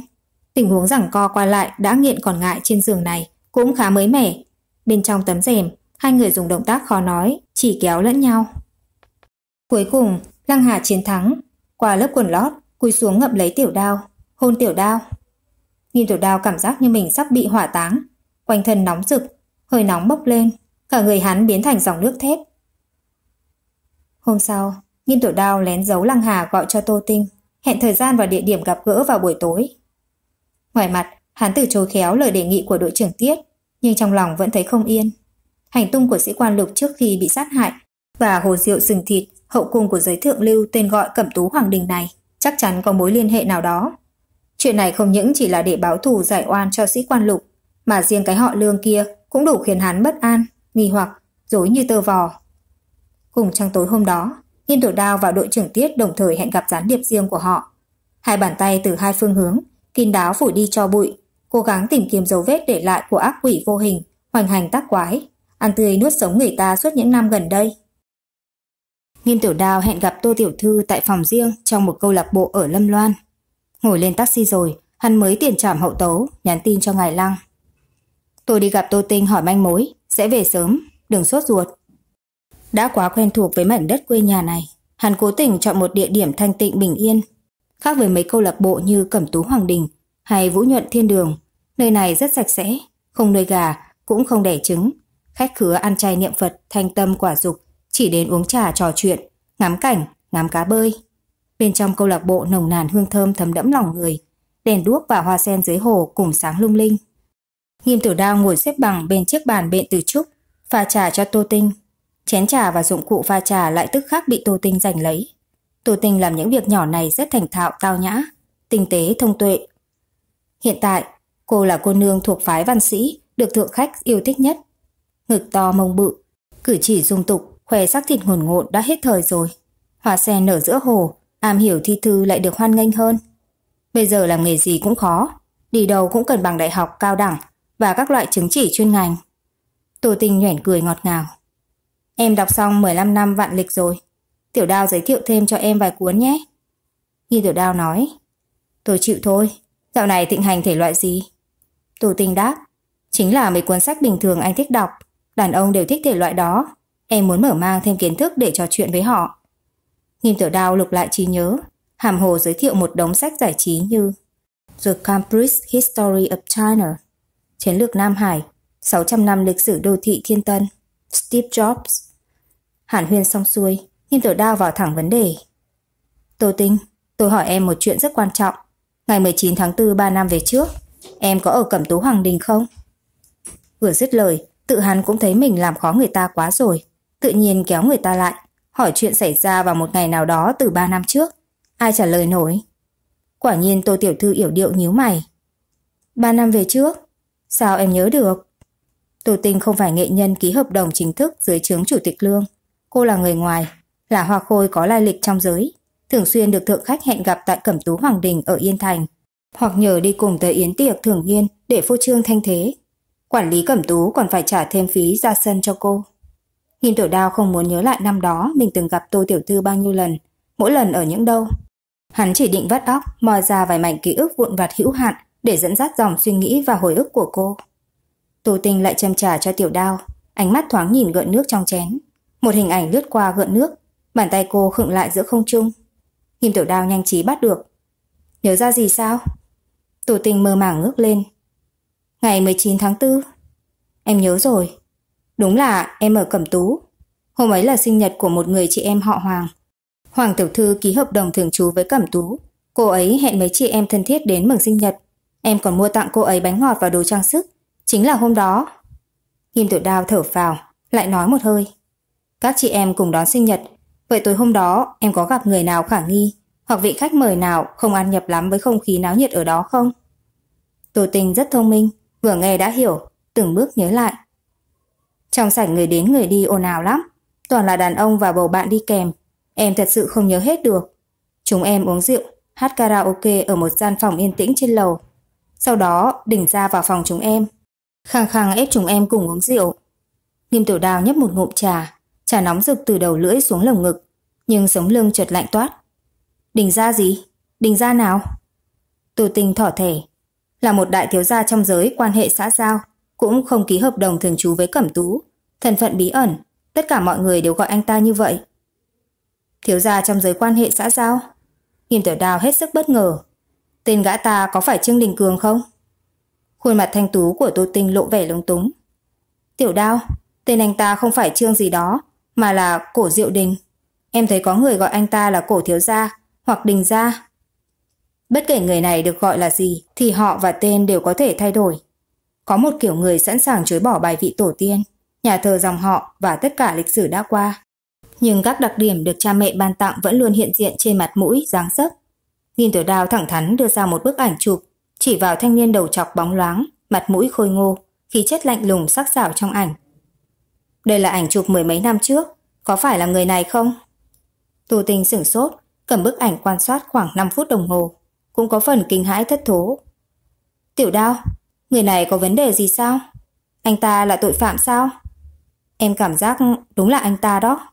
Tình huống rằng co qua lại đã nghiện còn ngại trên giường này cũng khá mới mẻ. Bên trong tấm rèm, hai người dùng động tác khó nói, chỉ kéo lẫn nhau. Cuối cùng, Lăng Hà chiến thắng, qua lớp quần lót, cúi xuống ngậm lấy tiểu đao, hôn tiểu đao. Nghiêm tiểu đao cảm giác như mình sắp bị hỏa táng, quanh thân nóng rực, hơi nóng bốc lên, cả người hắn biến thành dòng nước thép. Hôm sau, Nghiêm tiểu đao lén giấu Lăng Hà gọi cho Tô Tinh, hẹn thời gian và địa điểm gặp gỡ vào buổi tối. Ngoài mặt, hắn từ chối khéo lời đề nghị của đội trưởng Tiết, nhưng trong lòng vẫn thấy không yên. Hành tung của sĩ quan Lục trước khi bị sát hại và hồ rượu sừng thịt hậu cung của giới thượng lưu tên gọi Cẩm Tú Hoàng Đình này chắc chắn có mối liên hệ nào đó. Chuyện này không những chỉ là để báo thù giải oan cho sĩ quan Lục, mà riêng cái họ lương kia cũng đủ khiến hắn bất an, nghi hoặc, dối như tơ vò. Cùng trong tối hôm đó, Nghiên Tổ Đao và đội trưởng Tiết đồng thời hẹn gặp gián điệp riêng của họ. Hai bàn tay từ hai phương hướng kín đáo phủi đi cho bụi, cố gắng tìm kiếm dấu vết để lại của ác quỷ vô hình, hoành hành tác quái, ăn tươi nuốt sống người ta suốt những năm gần đây. Nghiêm Tiểu Đào hẹn gặp Tô Tiểu Thư tại phòng riêng trong một câu lạc bộ ở Lâm Loan. Ngồi lên taxi rồi, hắn mới tiền trảm hậu tấu, nhắn tin cho Ngài Lăng. Tôi đi gặp Tô Tinh hỏi manh mối, sẽ về sớm, đừng sốt ruột. Đã quá quen thuộc với mảnh đất quê nhà này, hắn cố tình chọn một địa điểm thanh tịnh bình yên Khác với mấy câu lạc bộ như Cẩm Tú Hoàng Đình hay Vũ Nhuận Thiên Đường, nơi này rất sạch sẽ, không nuôi gà, cũng không đẻ trứng. Khách khứa ăn chay niệm Phật, thanh tâm quả dục, chỉ đến uống trà trò chuyện, ngắm cảnh, ngắm cá bơi. Bên trong câu lạc bộ nồng nàn hương thơm thấm đẫm lòng người, đèn đuốc và hoa sen dưới hồ cùng sáng lung linh. Nghiêm Tử Đao ngồi xếp bằng bên chiếc bàn bện từ trúc, pha trà cho Tô Tinh. Chén trà và dụng cụ pha trà lại tức khắc bị Tô Tinh giành lấy. Tô tình làm những việc nhỏ này rất thành thạo tao nhã, tinh tế thông tuệ. Hiện tại, cô là cô nương thuộc phái văn sĩ, được thượng khách yêu thích nhất. Ngực to mông bự, cử chỉ dung tục, khoe sắc thịt ngồn ngộn đã hết thời rồi. Hoa xe nở giữa hồ, am hiểu thi thư lại được hoan nghênh hơn. Bây giờ làm nghề gì cũng khó, đi đâu cũng cần bằng đại học cao đẳng và các loại chứng chỉ chuyên ngành. Tô tình nhoẻn cười ngọt ngào. Em đọc xong 15 năm vạn lịch rồi, Tiểu đao giới thiệu thêm cho em vài cuốn nhé. Nghi tiểu đao nói. Tôi chịu thôi, dạo này thịnh hành thể loại gì? Tù tình đáp. Chính là mấy cuốn sách bình thường anh thích đọc, đàn ông đều thích thể loại đó. Em muốn mở mang thêm kiến thức để trò chuyện với họ. Nghiêm tiểu đao lục lại trí nhớ, hàm hồ giới thiệu một đống sách giải trí như The Complete History of China, Chiến lược Nam Hải, 600 năm lịch sử đô thị Thiên Tân, Steve Jobs. Hàn huyên xong xuôi, nhưng Tiểu Đao vào thẳng vấn đề. Tô Tinh, tôi hỏi em một chuyện rất quan trọng. Ngày 19 tháng 4 3 năm về trước, em có ở Cẩm Tú Hoàng Đình không? Vừa dứt lời, tự hắn cũng thấy mình làm khó người ta quá rồi. Tự nhiên kéo người ta lại, hỏi chuyện xảy ra vào một ngày nào đó từ 3 năm trước. Ai trả lời nổi? Quả nhiên Tô Tiểu Thư yểu điệu nhíu mày. 3 năm về trước? Sao em nhớ được? Tô Tinh không phải nghệ nhân ký hợp đồng chính thức dưới trướng Chủ tịch Lương. Cô là người ngoài, là hoa khôi có lai lịch trong giới, thường xuyên được thượng khách hẹn gặp tại Cẩm Tú Hoàng Đình ở Yên Thành, hoặc nhờ đi cùng tới yến tiệc thường niên để phô trương thanh thế. Quản lý Cẩm Tú còn phải trả thêm phí ra sân cho cô. Nhìn Tiểu Đao không muốn nhớ lại năm đó mình từng gặp Tô Tiểu Thư bao nhiêu lần, mỗi lần ở những đâu. Hắn chỉ định vắt óc, mò ra vài mảnh ký ức vụn vặt hữu hạn để dẫn dắt dòng suy nghĩ và hồi ức của cô. Tô Tinh lại châm trà cho Tiểu Đao, ánh mắt thoáng nhìn gợn nước trong chén. Một hình ảnh lướt qua gợn nước Bàn tay cô khựng lại giữa không trung. Kim tiểu đao nhanh trí bắt được. Nhớ ra gì sao? Tổ tình mơ màng ngước lên. Ngày 19 tháng 4. Em nhớ rồi. Đúng là em ở Cẩm Tú. Hôm ấy là sinh nhật của một người chị em họ Hoàng. Hoàng tiểu thư ký hợp đồng thường trú với Cẩm Tú. Cô ấy hẹn mấy chị em thân thiết đến mừng sinh nhật. Em còn mua tặng cô ấy bánh ngọt và đồ trang sức. Chính là hôm đó. Kim tiểu đao thở vào, lại nói một hơi. Các chị em cùng đón sinh nhật Vậy tối hôm đó em có gặp người nào khả nghi hoặc vị khách mời nào không ăn nhập lắm với không khí náo nhiệt ở đó không? tổ Tình rất thông minh, vừa nghe đã hiểu, từng bước nhớ lại. Trong sảnh người đến người đi ồn ào lắm, toàn là đàn ông và bầu bạn đi kèm, em thật sự không nhớ hết được. Chúng em uống rượu, hát karaoke ở một gian phòng yên tĩnh trên lầu. Sau đó, đỉnh ra vào phòng chúng em. Khang khang ép chúng em cùng uống rượu. Nghiêm tiểu đào nhấp một ngụm trà, trà nóng rực từ đầu lưỡi xuống lồng ngực, nhưng sống lưng chợt lạnh toát. Đình ra gì? Đình ra nào? tô tình thỏ thể, là một đại thiếu gia trong giới quan hệ xã giao, cũng không ký hợp đồng thường trú với Cẩm Tú, thân phận bí ẩn, tất cả mọi người đều gọi anh ta như vậy. Thiếu gia trong giới quan hệ xã giao? Nghiêm tiểu đào hết sức bất ngờ. Tên gã ta có phải Trương Đình Cường không? Khuôn mặt thanh tú của Tô Tinh lộ vẻ lúng túng. Tiểu đao, tên anh ta không phải Trương gì đó, mà là cổ diệu đình. Em thấy có người gọi anh ta là cổ thiếu gia hoặc đình gia. Bất kể người này được gọi là gì thì họ và tên đều có thể thay đổi. Có một kiểu người sẵn sàng chối bỏ bài vị tổ tiên, nhà thờ dòng họ và tất cả lịch sử đã qua. Nhưng các đặc điểm được cha mẹ ban tặng vẫn luôn hiện diện trên mặt mũi, dáng sấp Nhìn tiểu đào thẳng thắn đưa ra một bức ảnh chụp, chỉ vào thanh niên đầu chọc bóng loáng, mặt mũi khôi ngô, khí chất lạnh lùng sắc sảo trong ảnh đây là ảnh chụp mười mấy năm trước, có phải là người này không? Tù tình sửng sốt, cầm bức ảnh quan sát khoảng 5 phút đồng hồ, cũng có phần kinh hãi thất thố. Tiểu đao, người này có vấn đề gì sao? Anh ta là tội phạm sao? Em cảm giác đúng là anh ta đó.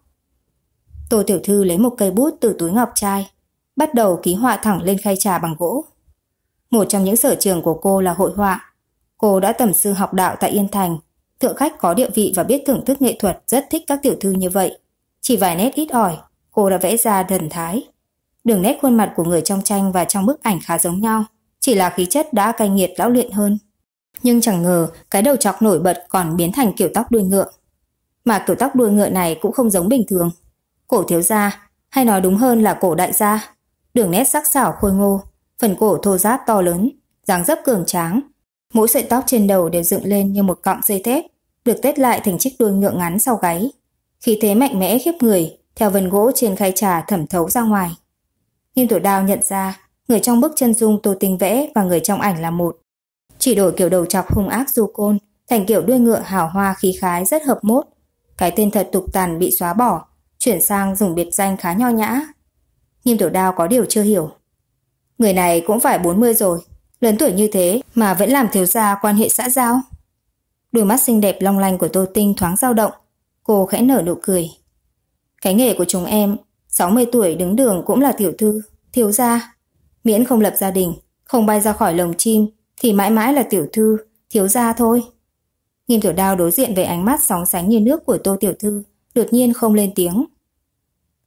Tô Tiểu Thư lấy một cây bút từ túi ngọc trai, bắt đầu ký họa thẳng lên khay trà bằng gỗ. Một trong những sở trường của cô là hội họa. Cô đã tầm sư học đạo tại Yên Thành thượng khách có địa vị và biết thưởng thức nghệ thuật rất thích các tiểu thư như vậy. Chỉ vài nét ít ỏi, cô đã vẽ ra thần thái. Đường nét khuôn mặt của người trong tranh và trong bức ảnh khá giống nhau, chỉ là khí chất đã cay nghiệt lão luyện hơn. Nhưng chẳng ngờ cái đầu chọc nổi bật còn biến thành kiểu tóc đuôi ngựa. Mà kiểu tóc đuôi ngựa này cũng không giống bình thường. Cổ thiếu gia, hay nói đúng hơn là cổ đại gia. Đường nét sắc sảo khôi ngô, phần cổ thô ráp to lớn, dáng dấp cường tráng, Mỗi sợi tóc trên đầu đều dựng lên như một cọng dây thép, được tết lại thành chiếc đuôi ngựa ngắn sau gáy. Khí thế mạnh mẽ khiếp người, theo vần gỗ trên khay trà thẩm thấu ra ngoài. Nghiêm tổ đao nhận ra, người trong bức chân dung tô tinh vẽ và người trong ảnh là một. Chỉ đổi kiểu đầu chọc hung ác du côn, thành kiểu đuôi ngựa hào hoa khí khái rất hợp mốt. Cái tên thật tục tàn bị xóa bỏ, chuyển sang dùng biệt danh khá nho nhã. Nghiêm tổ đao có điều chưa hiểu. Người này cũng phải 40 rồi, Lớn tuổi như thế mà vẫn làm thiếu gia quan hệ xã giao. Đôi mắt xinh đẹp long lanh của Tô Tinh thoáng dao động. Cô khẽ nở nụ cười. Cái nghề của chúng em, 60 tuổi đứng đường cũng là tiểu thư, thiếu gia. Miễn không lập gia đình, không bay ra khỏi lồng chim, thì mãi mãi là tiểu thư, thiếu gia thôi. Nghiêm tiểu đao đối diện với ánh mắt sóng sánh như nước của Tô Tiểu Thư, đột nhiên không lên tiếng.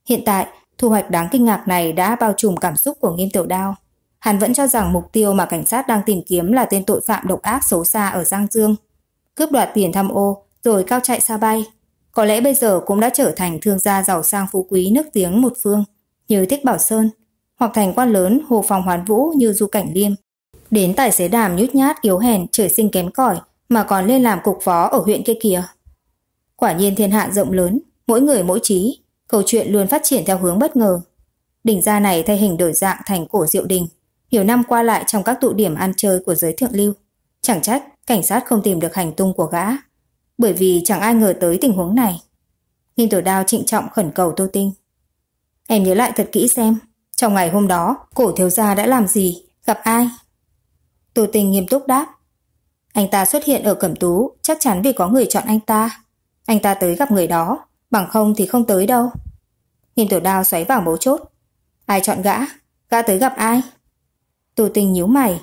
Hiện tại, thu hoạch đáng kinh ngạc này đã bao trùm cảm xúc của nghiêm tiểu đao. Hắn vẫn cho rằng mục tiêu mà cảnh sát đang tìm kiếm là tên tội phạm độc ác xấu xa ở Giang Dương. Cướp đoạt tiền tham ô, rồi cao chạy xa bay. Có lẽ bây giờ cũng đã trở thành thương gia giàu sang phú quý nước tiếng một phương, như Thích Bảo Sơn, hoặc thành quan lớn Hồ Phòng Hoán Vũ như Du Cảnh Liêm. Đến tài xế đàm nhút nhát yếu hèn trời sinh kém cỏi mà còn lên làm cục phó ở huyện kia kìa. Quả nhiên thiên hạ rộng lớn, mỗi người mỗi trí, câu chuyện luôn phát triển theo hướng bất ngờ. Đỉnh gia này thay hình đổi dạng thành cổ diệu đình, Hiểu năm qua lại trong các tụ điểm ăn chơi của giới thượng lưu. Chẳng trách, cảnh sát không tìm được hành tung của gã. Bởi vì chẳng ai ngờ tới tình huống này. Kim Tổ Đao trịnh trọng khẩn cầu Tô Tinh. Em nhớ lại thật kỹ xem, trong ngày hôm đó, cổ thiếu gia đã làm gì, gặp ai? Tô Tinh nghiêm túc đáp. Anh ta xuất hiện ở Cẩm Tú, chắc chắn vì có người chọn anh ta. Anh ta tới gặp người đó, bằng không thì không tới đâu. Kim Tổ Đao xoáy vào mấu chốt. Ai chọn gã? Gã tới gặp ai? Tô tình nhíu mày.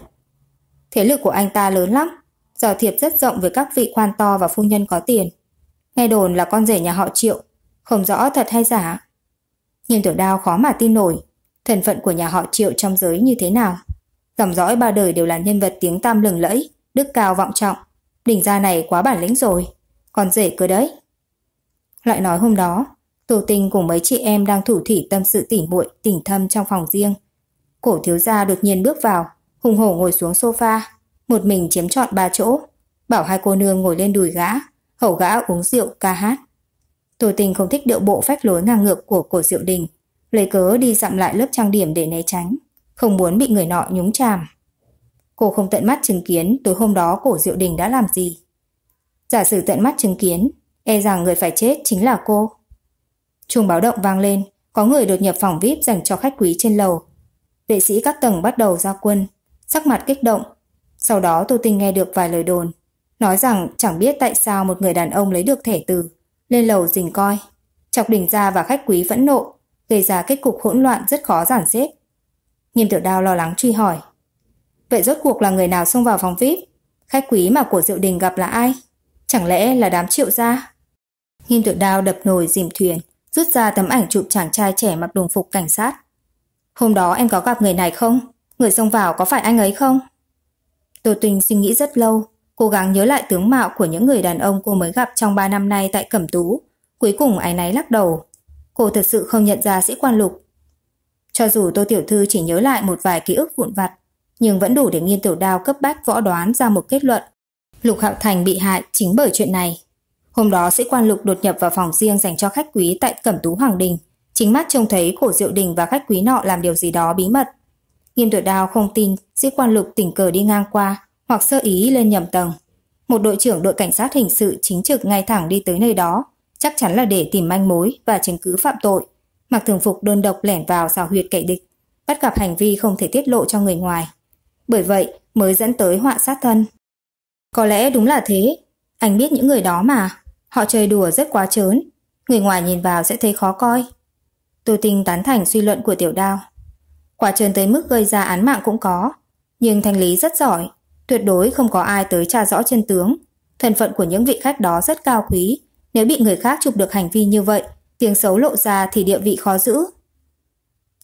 Thế lực của anh ta lớn lắm, giao thiệp rất rộng với các vị quan to và phu nhân có tiền. Nghe đồn là con rể nhà họ Triệu, không rõ thật hay giả. Nhưng tiểu đao khó mà tin nổi, thân phận của nhà họ Triệu trong giới như thế nào. Dòng dõi ba đời đều là nhân vật tiếng tam lừng lẫy, đức cao vọng trọng. Đỉnh gia này quá bản lĩnh rồi, còn rể cơ đấy. Lại nói hôm đó, tổ tình cùng mấy chị em đang thủ thỉ tâm sự tỉ muội, tình thâm trong phòng riêng. Cổ thiếu gia đột nhiên bước vào, hùng hổ ngồi xuống sofa, một mình chiếm trọn ba chỗ, bảo hai cô nương ngồi lên đùi gã, hầu gã uống rượu ca hát. Tô tình không thích điệu bộ phách lối ngang ngược của cổ diệu đình, lấy cớ đi dặm lại lớp trang điểm để né tránh, không muốn bị người nọ nhúng chàm. Cô không tận mắt chứng kiến tối hôm đó cổ diệu đình đã làm gì. Giả sử tận mắt chứng kiến, e rằng người phải chết chính là cô. Chuông báo động vang lên, có người đột nhập phòng VIP dành cho khách quý trên lầu, vệ sĩ các tầng bắt đầu ra quân, sắc mặt kích động. Sau đó Tô Tinh nghe được vài lời đồn, nói rằng chẳng biết tại sao một người đàn ông lấy được thể từ, lên lầu dình coi, chọc đỉnh gia và khách quý vẫn nộ, gây ra kết cục hỗn loạn rất khó giản xếp. Nghiêm tiểu đao lo lắng truy hỏi. Vậy rốt cuộc là người nào xông vào phòng VIP? Khách quý mà của Diệu Đình gặp là ai? Chẳng lẽ là đám triệu gia? Nghiêm tiểu đao đập nồi dìm thuyền, rút ra tấm ảnh chụp chàng trai trẻ mặc đồng phục cảnh sát. Hôm đó em có gặp người này không? Người xông vào có phải anh ấy không? Tô Tinh suy nghĩ rất lâu, cố gắng nhớ lại tướng mạo của những người đàn ông cô mới gặp trong 3 năm nay tại Cẩm Tú. Cuối cùng ái náy lắc đầu. Cô thật sự không nhận ra sĩ quan lục. Cho dù Tô Tiểu Thư chỉ nhớ lại một vài ký ức vụn vặt, nhưng vẫn đủ để nghiên tiểu đao cấp bách võ đoán ra một kết luận. Lục Hạo Thành bị hại chính bởi chuyện này. Hôm đó sĩ quan lục đột nhập vào phòng riêng dành cho khách quý tại Cẩm Tú Hoàng Đình. Chính mắt trông thấy cổ diệu đình và khách quý nọ làm điều gì đó bí mật. Nghiêm tuyệt đao không tin sĩ quan lục tỉnh cờ đi ngang qua hoặc sơ ý lên nhầm tầng. Một đội trưởng đội cảnh sát hình sự chính trực ngay thẳng đi tới nơi đó, chắc chắn là để tìm manh mối và chứng cứ phạm tội. Mặc thường phục đơn độc lẻn vào xào huyệt kẻ địch, bắt gặp hành vi không thể tiết lộ cho người ngoài. Bởi vậy mới dẫn tới họa sát thân. Có lẽ đúng là thế, anh biết những người đó mà. Họ chơi đùa rất quá trớn, người ngoài nhìn vào sẽ thấy khó coi tô tinh tán thành suy luận của tiểu đao. Quả trơn tới mức gây ra án mạng cũng có, nhưng thanh lý rất giỏi, tuyệt đối không có ai tới tra rõ chân tướng. Thân phận của những vị khách đó rất cao quý, nếu bị người khác chụp được hành vi như vậy, tiếng xấu lộ ra thì địa vị khó giữ.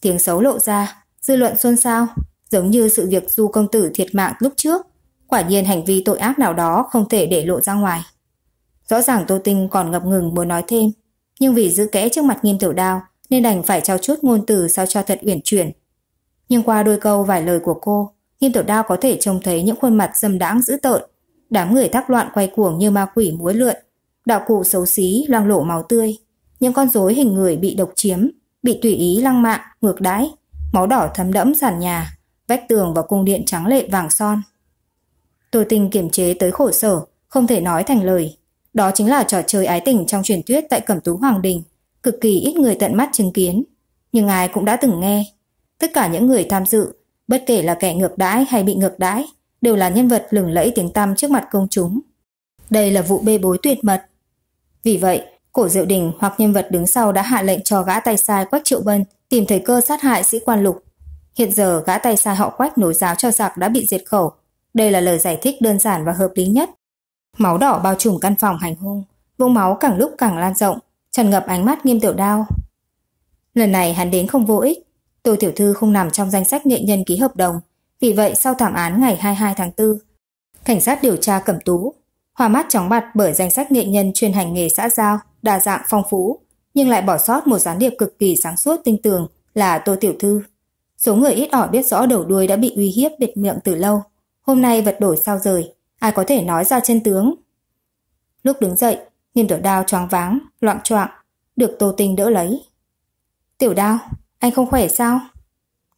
Tiếng xấu lộ ra, dư luận xôn xao, giống như sự việc du công tử thiệt mạng lúc trước. Quả nhiên hành vi tội ác nào đó không thể để lộ ra ngoài. Rõ ràng Tô Tinh còn ngập ngừng muốn nói thêm, nhưng vì giữ kẽ trước mặt nghiêm tiểu đao nên đành phải trao chút ngôn từ sao cho thật uyển chuyển. Nhưng qua đôi câu vài lời của cô, nghiêm Tiểu Đao có thể trông thấy những khuôn mặt dâm đãng dữ tợn, đám người thắc loạn quay cuồng như ma quỷ múa lượn, đạo cụ xấu xí loang lổ máu tươi, những con rối hình người bị độc chiếm, bị tùy ý lăng mạ, ngược đãi, máu đỏ thấm đẫm sàn nhà, vách tường và cung điện trắng lệ vàng son. Tô tình kiểm chế tới khổ sở, không thể nói thành lời. Đó chính là trò chơi ái tình trong truyền thuyết tại Cẩm Tú Hoàng Đình cực kỳ ít người tận mắt chứng kiến, nhưng ai cũng đã từng nghe. Tất cả những người tham dự, bất kể là kẻ ngược đãi hay bị ngược đãi, đều là nhân vật lừng lẫy tiếng tăm trước mặt công chúng. Đây là vụ bê bối tuyệt mật. Vì vậy, cổ diệu đình hoặc nhân vật đứng sau đã hạ lệnh cho gã tay sai Quách Triệu Bân tìm thời cơ sát hại sĩ quan lục. Hiện giờ gã tay sai họ Quách nối giáo cho giặc đã bị diệt khẩu. Đây là lời giải thích đơn giản và hợp lý nhất. Máu đỏ bao trùm căn phòng hành hung, vũng máu càng lúc càng lan rộng, tràn ngập ánh mắt nghiêm tiểu đao. Lần này hắn đến không vô ích, Tô Tiểu Thư không nằm trong danh sách nghệ nhân ký hợp đồng, vì vậy sau thảm án ngày 22 tháng 4, cảnh sát điều tra Cẩm Tú, hòa mắt chóng mặt bởi danh sách nghệ nhân chuyên hành nghề xã giao, đa dạng phong phú, nhưng lại bỏ sót một gián điệp cực kỳ sáng suốt tinh tường là Tô Tiểu Thư. Số người ít ỏi biết rõ đầu đuôi đã bị uy hiếp biệt miệng từ lâu, hôm nay vật đổi sao rời, ai có thể nói ra chân tướng. Lúc đứng dậy, Nghiêm tiểu đao choáng váng, loạn choạng, được Tô Tinh đỡ lấy. Tiểu đao, anh không khỏe sao?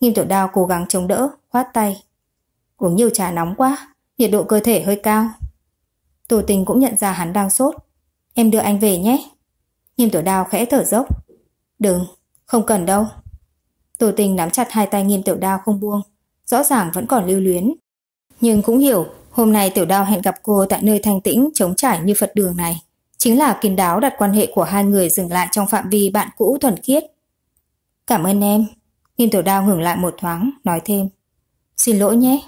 Nghiêm tiểu đao cố gắng chống đỡ, khoát tay. Uống nhiều trà nóng quá, nhiệt độ cơ thể hơi cao. Tô Tinh cũng nhận ra hắn đang sốt. Em đưa anh về nhé. Nghiêm tiểu đao khẽ thở dốc. Đừng, không cần đâu. Tô Tinh nắm chặt hai tay nghiêm tiểu đao không buông, rõ ràng vẫn còn lưu luyến. Nhưng cũng hiểu, hôm nay tiểu đao hẹn gặp cô tại nơi thanh tĩnh, trống trải như Phật đường này. Chính là kín đáo đặt quan hệ của hai người dừng lại trong phạm vi bạn cũ thuần khiết. Cảm ơn em. Nghiêm tiểu đao hưởng lại một thoáng, nói thêm. Xin lỗi nhé.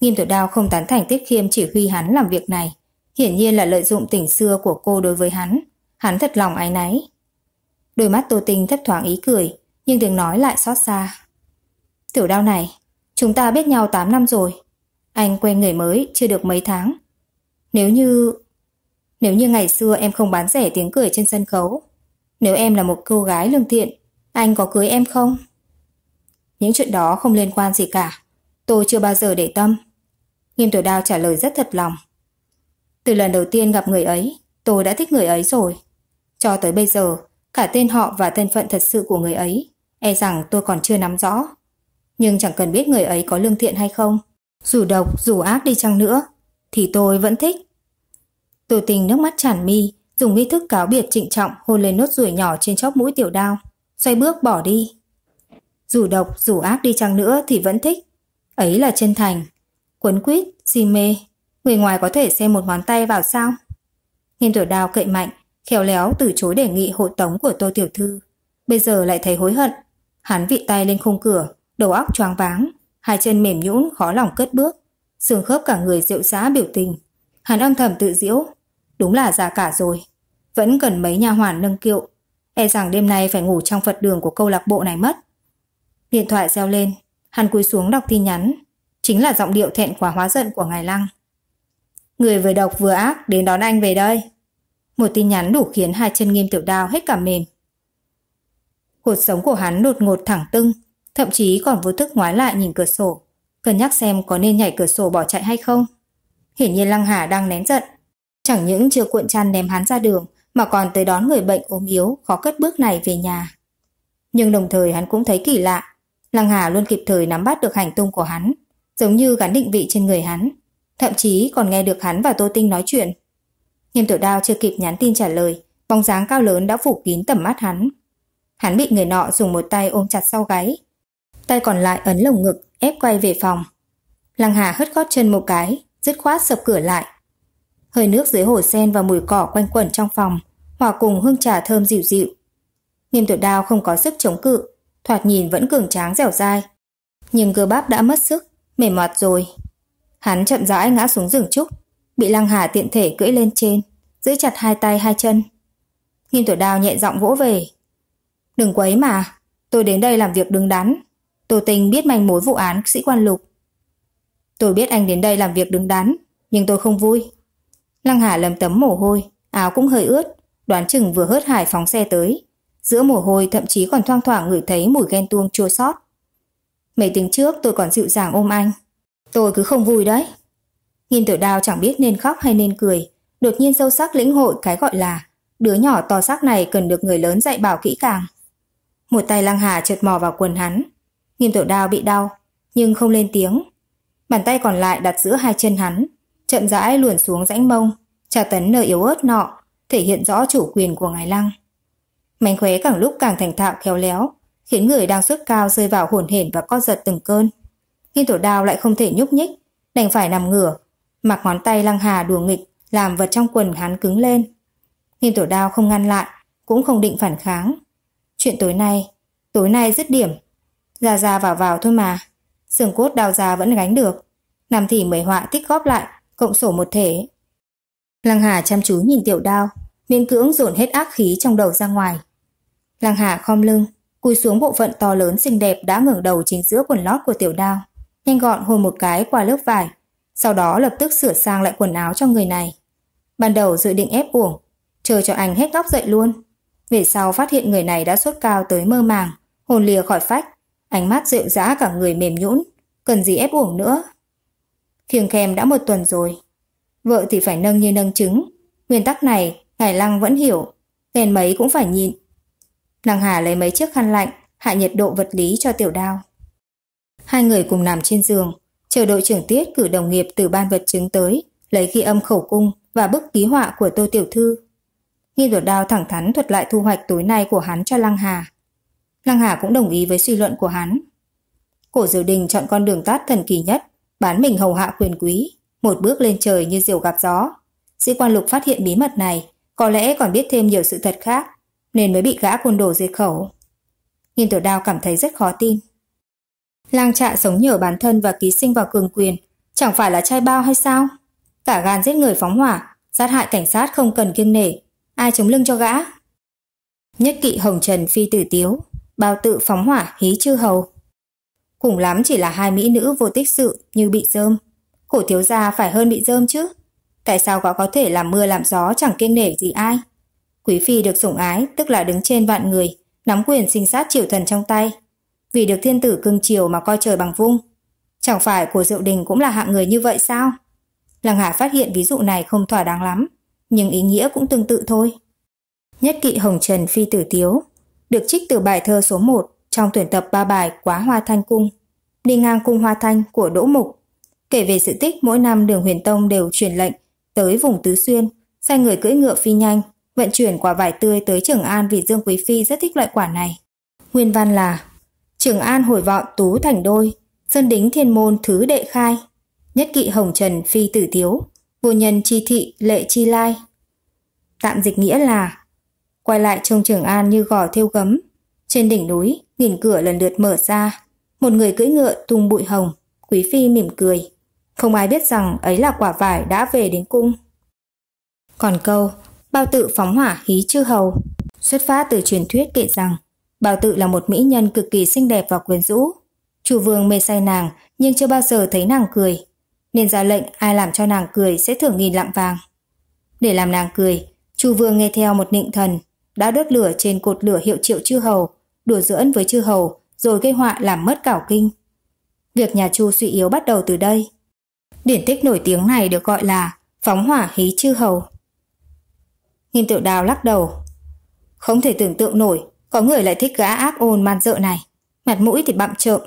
Nghiêm tiểu đao không tán thành Tiết Khiêm chỉ huy hắn làm việc này. Hiển nhiên là lợi dụng tình xưa của cô đối với hắn. Hắn thật lòng ái náy. Đôi mắt tô tinh thấp thoáng ý cười, nhưng tiếng nói lại xót xa. Tiểu đao này, chúng ta biết nhau 8 năm rồi. Anh quen người mới chưa được mấy tháng. Nếu như nếu như ngày xưa em không bán rẻ tiếng cười trên sân khấu, nếu em là một cô gái lương thiện, anh có cưới em không? Những chuyện đó không liên quan gì cả, tôi chưa bao giờ để tâm. Nghiêm Tiểu Đao trả lời rất thật lòng. Từ lần đầu tiên gặp người ấy, tôi đã thích người ấy rồi. Cho tới bây giờ, cả tên họ và thân phận thật sự của người ấy, e rằng tôi còn chưa nắm rõ. Nhưng chẳng cần biết người ấy có lương thiện hay không. Dù độc, dù ác đi chăng nữa, thì tôi vẫn thích. Từ tình nước mắt tràn mi, dùng nghi thức cáo biệt trịnh trọng hôn lên nốt ruồi nhỏ trên chóp mũi tiểu đao, xoay bước bỏ đi. Dù độc, dù ác đi chăng nữa thì vẫn thích. Ấy là chân thành. Quấn quýt, si mê, người ngoài có thể xem một ngón tay vào sao. Nghiên tiểu đào cậy mạnh, khéo léo từ chối đề nghị hộ tống của Tô Tiểu Thư. Bây giờ lại thấy hối hận. Hắn vị tay lên khung cửa, đầu óc choáng váng, hai chân mềm nhũn khó lòng cất bước. xương khớp cả người rượu xã biểu tình. Hắn âm thầm tự diễu, Đúng là già cả rồi. Vẫn cần mấy nhà hoàn nâng kiệu. E rằng đêm nay phải ngủ trong Phật đường của câu lạc bộ này mất. Điện thoại reo lên. Hắn cúi xuống đọc tin nhắn. Chính là giọng điệu thẹn quá hóa giận của ngài Lăng. Người vừa độc vừa ác đến đón anh về đây. Một tin nhắn đủ khiến hai chân nghiêm tiểu đao hết cả mềm. Cuộc sống của hắn đột ngột thẳng tưng, thậm chí còn vô thức ngoái lại nhìn cửa sổ, cân nhắc xem có nên nhảy cửa sổ bỏ chạy hay không. Hiển nhiên Lăng Hà đang nén giận, Chẳng những chưa cuộn chăn ném hắn ra đường mà còn tới đón người bệnh ốm yếu khó cất bước này về nhà. Nhưng đồng thời hắn cũng thấy kỳ lạ. Lăng Hà luôn kịp thời nắm bắt được hành tung của hắn, giống như gắn định vị trên người hắn. Thậm chí còn nghe được hắn và Tô Tinh nói chuyện. Nghiêm tiểu đao chưa kịp nhắn tin trả lời, bóng dáng cao lớn đã phủ kín tầm mắt hắn. Hắn bị người nọ dùng một tay ôm chặt sau gáy. Tay còn lại ấn lồng ngực, ép quay về phòng. Lăng Hà hất gót chân một cái, dứt khoát sập cửa lại, Hơi nước dưới hồ sen và mùi cỏ quanh quẩn trong phòng, hòa cùng hương trà thơm dịu dịu. Nghiêm tuyệt đao không có sức chống cự, thoạt nhìn vẫn cường tráng dẻo dai. Nhưng cơ bắp đã mất sức, mềm mọt rồi. Hắn chậm rãi ngã xuống giường trúc, bị lăng hà tiện thể cưỡi lên trên, giữ chặt hai tay hai chân. Nghiêm tuyệt đao nhẹ giọng vỗ về. Đừng quấy mà, tôi đến đây làm việc đứng đắn. Tô Tình biết manh mối vụ án sĩ quan lục. Tôi biết anh đến đây làm việc đứng đắn, nhưng tôi không vui. Lăng Hà lấm tấm mồ hôi, áo cũng hơi ướt, đoán chừng vừa hớt hải phóng xe tới. Giữa mồ hôi thậm chí còn thoang thoảng ngửi thấy mùi ghen tuông chua sót. Mấy tiếng trước tôi còn dịu dàng ôm anh. Tôi cứ không vui đấy. Nghiêm tiểu đao chẳng biết nên khóc hay nên cười. Đột nhiên sâu sắc lĩnh hội cái gọi là đứa nhỏ to xác này cần được người lớn dạy bảo kỹ càng. Một tay lăng hà trượt mò vào quần hắn. Nghiêm tiểu đao bị đau, nhưng không lên tiếng. Bàn tay còn lại đặt giữa hai chân hắn, chậm rãi luồn xuống rãnh mông, tra tấn nơi yếu ớt nọ, thể hiện rõ chủ quyền của ngài lăng. Mánh khóe càng lúc càng thành thạo khéo léo, khiến người đang xuất cao rơi vào hồn hển và co giật từng cơn. khi tổ đao lại không thể nhúc nhích, đành phải nằm ngửa, mặc ngón tay lăng hà đùa nghịch, làm vật trong quần hắn cứng lên. khi tổ đao không ngăn lại, cũng không định phản kháng. Chuyện tối nay, tối nay dứt điểm. Ra ra vào vào thôi mà, xương cốt đào ra vẫn gánh được. Nằm thì mười họa tích góp lại cộng sổ một thể. Lăng Hà chăm chú nhìn tiểu đao, miên cưỡng dồn hết ác khí trong đầu ra ngoài. Lăng Hà khom lưng, cúi xuống bộ phận to lớn xinh đẹp đã ngẩng đầu chính giữa quần lót của tiểu đao, nhanh gọn hôn một cái qua lớp vải, sau đó lập tức sửa sang lại quần áo cho người này. Ban đầu dự định ép uổng, chờ cho anh hết góc dậy luôn. Về sau phát hiện người này đã sốt cao tới mơ màng, hồn lìa khỏi phách, ánh mắt rượu dã cả người mềm nhũn, cần gì ép uổng nữa, Thiêng khem đã một tuần rồi. Vợ thì phải nâng như nâng trứng. Nguyên tắc này, hải Lăng vẫn hiểu. Khen mấy cũng phải nhịn. Lăng Hà lấy mấy chiếc khăn lạnh, hạ nhiệt độ vật lý cho tiểu đao. Hai người cùng nằm trên giường, chờ đội trưởng Tiết cử đồng nghiệp từ ban vật chứng tới, lấy ghi âm khẩu cung và bức ký họa của Tô Tiểu Thư. Nghi đột đao thẳng thắn thuật lại thu hoạch tối nay của hắn cho Lăng Hà. Lăng Hà cũng đồng ý với suy luận của hắn. Cổ Diều Đình chọn con đường tát thần kỳ nhất Bán mình hầu hạ quyền quý, một bước lên trời như diều gặp gió. Sĩ quan lục phát hiện bí mật này, có lẽ còn biết thêm nhiều sự thật khác, nên mới bị gã côn đồ diệt khẩu. nhìn tử đao cảm thấy rất khó tin. Lang trạ sống nhờ bản thân và ký sinh vào cường quyền, chẳng phải là trai bao hay sao? Cả gan giết người phóng hỏa, sát hại cảnh sát không cần kiêng nể, ai chống lưng cho gã? Nhất kỵ hồng trần phi tử tiếu, bao tự phóng hỏa hí chư hầu. Cùng lắm chỉ là hai mỹ nữ vô tích sự như bị dơm. Khổ thiếu gia phải hơn bị dơm chứ. Tại sao gã có thể làm mưa làm gió chẳng kiêng nể gì ai? Quý phi được sủng ái tức là đứng trên vạn người, nắm quyền sinh sát triều thần trong tay. Vì được thiên tử cưng chiều mà coi trời bằng vung. Chẳng phải của diệu đình cũng là hạng người như vậy sao? Lăng Hà phát hiện ví dụ này không thỏa đáng lắm, nhưng ý nghĩa cũng tương tự thôi. Nhất kỵ Hồng Trần Phi Tử Tiếu được trích từ bài thơ số 1 trong tuyển tập ba bài Quá Hoa Thanh Cung, đi ngang cung Hoa Thanh của Đỗ Mục. Kể về sự tích mỗi năm đường huyền tông đều truyền lệnh tới vùng Tứ Xuyên, sai người cưỡi ngựa phi nhanh, vận chuyển quả vải tươi tới Trường An vì Dương Quý Phi rất thích loại quả này. Nguyên văn là Trường An hồi vọng tú thành đôi, sơn đính thiên môn thứ đệ khai, nhất kỵ hồng trần phi tử thiếu, vô nhân chi thị lệ chi lai. Tạm dịch nghĩa là quay lại trong Trường An như gò thêu gấm, trên đỉnh núi, nghìn cửa lần lượt mở ra. Một người cưỡi ngựa tung bụi hồng, quý phi mỉm cười. Không ai biết rằng ấy là quả vải đã về đến cung. Còn câu, bao tự phóng hỏa hí chư hầu, xuất phát từ truyền thuyết kể rằng bao tự là một mỹ nhân cực kỳ xinh đẹp và quyến rũ. Chủ vương mê say nàng nhưng chưa bao giờ thấy nàng cười. Nên ra lệnh ai làm cho nàng cười sẽ thưởng nghìn lạng vàng. Để làm nàng cười, Chu Vương nghe theo một nịnh thần, đã đốt lửa trên cột lửa hiệu triệu chư hầu đùa giỡn với chư hầu rồi gây họa làm mất cảo kinh. Việc nhà Chu suy yếu bắt đầu từ đây. Điển tích nổi tiếng này được gọi là phóng hỏa hí chư hầu. Nghiêm tiểu đào lắc đầu. Không thể tưởng tượng nổi, có người lại thích gã ác ôn man dợ này, mặt mũi thì bặm trợm.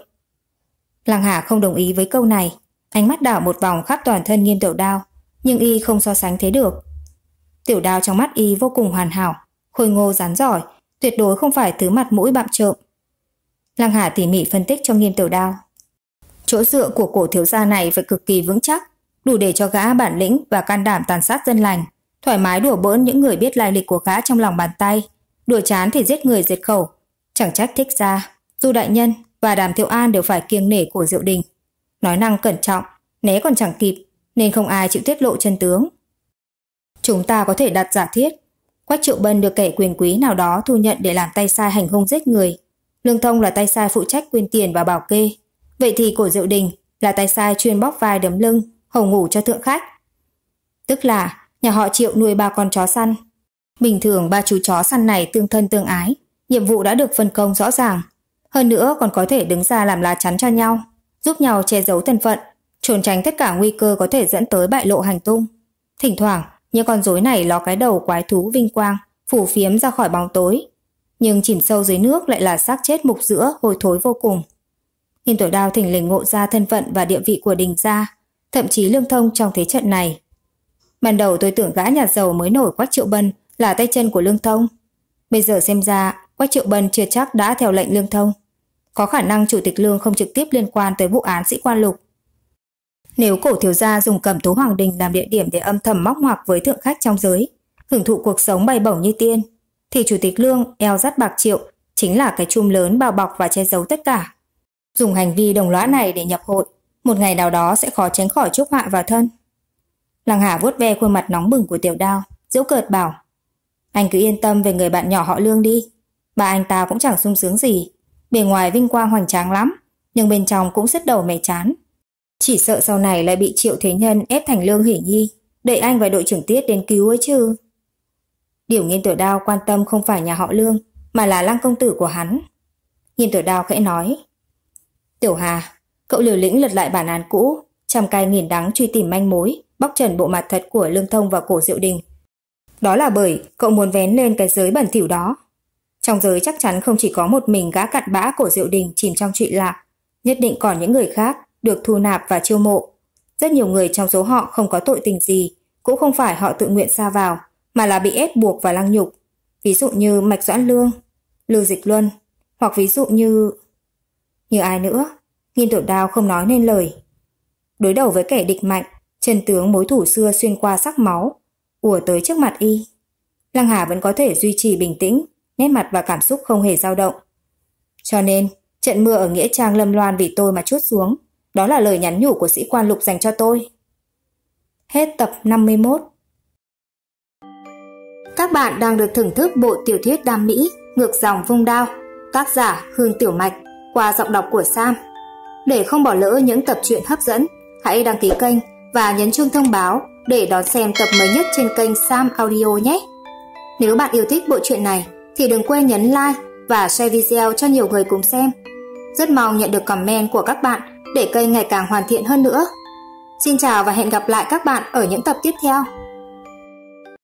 Lăng Hà không đồng ý với câu này, ánh mắt đảo một vòng khắp toàn thân nghiêm tiểu đao, nhưng y không so sánh thế được. Tiểu đao trong mắt y vô cùng hoàn hảo, khôi ngô rắn giỏi, tuyệt đối không phải thứ mặt mũi bạm trộm. Lăng Hà tỉ mỉ phân tích cho nghiêm tiểu đao. Chỗ dựa của cổ thiếu gia này phải cực kỳ vững chắc, đủ để cho gã bản lĩnh và can đảm tàn sát dân lành, thoải mái đùa bỡn những người biết lai lịch của gã trong lòng bàn tay, đùa chán thì giết người diệt khẩu. Chẳng trách thích ra, du đại nhân và đàm thiệu an đều phải kiêng nể của diệu đình. Nói năng cẩn trọng, né còn chẳng kịp, nên không ai chịu tiết lộ chân tướng. Chúng ta có thể đặt giả thiết Quách Triệu Bân được kẻ quyền quý nào đó thu nhận để làm tay sai hành hung giết người. Lương Thông là tay sai phụ trách quyên tiền và bảo kê. Vậy thì Cổ Diệu Đình là tay sai chuyên bóc vai đấm lưng, hầu ngủ cho thượng khách. Tức là nhà họ Triệu nuôi ba con chó săn. Bình thường ba chú chó săn này tương thân tương ái, nhiệm vụ đã được phân công rõ ràng. Hơn nữa còn có thể đứng ra làm lá chắn cho nhau, giúp nhau che giấu thân phận, trốn tránh tất cả nguy cơ có thể dẫn tới bại lộ hành tung. Thỉnh thoảng, những con rối này ló cái đầu quái thú vinh quang, phủ phiếm ra khỏi bóng tối. Nhưng chìm sâu dưới nước lại là xác chết mục giữa hôi thối vô cùng. nhìn Tiểu Đao thỉnh lình ngộ ra thân phận và địa vị của đình gia, thậm chí lương thông trong thế trận này. Ban đầu tôi tưởng gã nhà giàu mới nổi Quách Triệu Bân là tay chân của lương thông. Bây giờ xem ra, Quách Triệu Bân chưa chắc đã theo lệnh lương thông. Có khả năng chủ tịch lương không trực tiếp liên quan tới vụ án sĩ quan lục, nếu cổ thiếu gia dùng cẩm tú hoàng đình làm địa điểm để âm thầm móc ngoặc với thượng khách trong giới, hưởng thụ cuộc sống bay bổng như tiên, thì chủ tịch lương eo dắt bạc triệu chính là cái chum lớn bao bọc và che giấu tất cả. Dùng hành vi đồng lõa này để nhập hội, một ngày nào đó sẽ khó tránh khỏi chúc họa vào thân. Lăng Hà vuốt ve khuôn mặt nóng bừng của tiểu đao, dễu cợt bảo. Anh cứ yên tâm về người bạn nhỏ họ lương đi. Bà anh ta cũng chẳng sung sướng gì. Bề ngoài vinh quang hoành tráng lắm, nhưng bên trong cũng rất đầu mẻ chán. Chỉ sợ sau này lại bị Triệu Thế Nhân ép thành Lương hỉ Nhi, đẩy anh và đội trưởng Tiết đến cứu ấy chứ. Điều nghiên tử đao quan tâm không phải nhà họ Lương, mà là lăng công tử của hắn. Nghiên tử đao khẽ nói. Tiểu Hà, cậu liều lĩnh lật lại bản án cũ, trăm cay nghìn đắng truy tìm manh mối, bóc trần bộ mặt thật của Lương Thông và Cổ Diệu Đình. Đó là bởi cậu muốn vén lên cái giới bẩn thỉu đó. Trong giới chắc chắn không chỉ có một mình gã cặn bã Cổ Diệu Đình chìm trong trụy lạc, nhất định còn những người khác được thu nạp và chiêu mộ. Rất nhiều người trong số họ không có tội tình gì, cũng không phải họ tự nguyện xa vào, mà là bị ép buộc và lăng nhục. Ví dụ như Mạch Doãn Lương, Lưu Dịch Luân, hoặc ví dụ như... Như ai nữa, Nghiêm Tiểu Đao không nói nên lời. Đối đầu với kẻ địch mạnh, chân tướng mối thủ xưa xuyên qua sắc máu, ùa tới trước mặt y. Lăng Hà vẫn có thể duy trì bình tĩnh, nét mặt và cảm xúc không hề dao động. Cho nên, trận mưa ở Nghĩa Trang Lâm Loan vì tôi mà chút xuống, đó là lời nhắn nhủ của sĩ quan Lục dành cho tôi. Hết tập 51 Các bạn đang được thưởng thức bộ tiểu thuyết đam mỹ Ngược dòng vung đao, tác giả Hương Tiểu Mạch qua giọng đọc của Sam. Để không bỏ lỡ những tập truyện hấp dẫn, hãy đăng ký kênh và nhấn chuông thông báo để đón xem tập mới nhất trên kênh Sam Audio nhé. Nếu bạn yêu thích bộ truyện này thì đừng quên nhấn like và share video cho nhiều người cùng xem. Rất mong nhận được comment của các bạn để kênh ngày càng hoàn thiện hơn nữa. Xin chào và hẹn gặp lại các bạn ở những tập tiếp theo.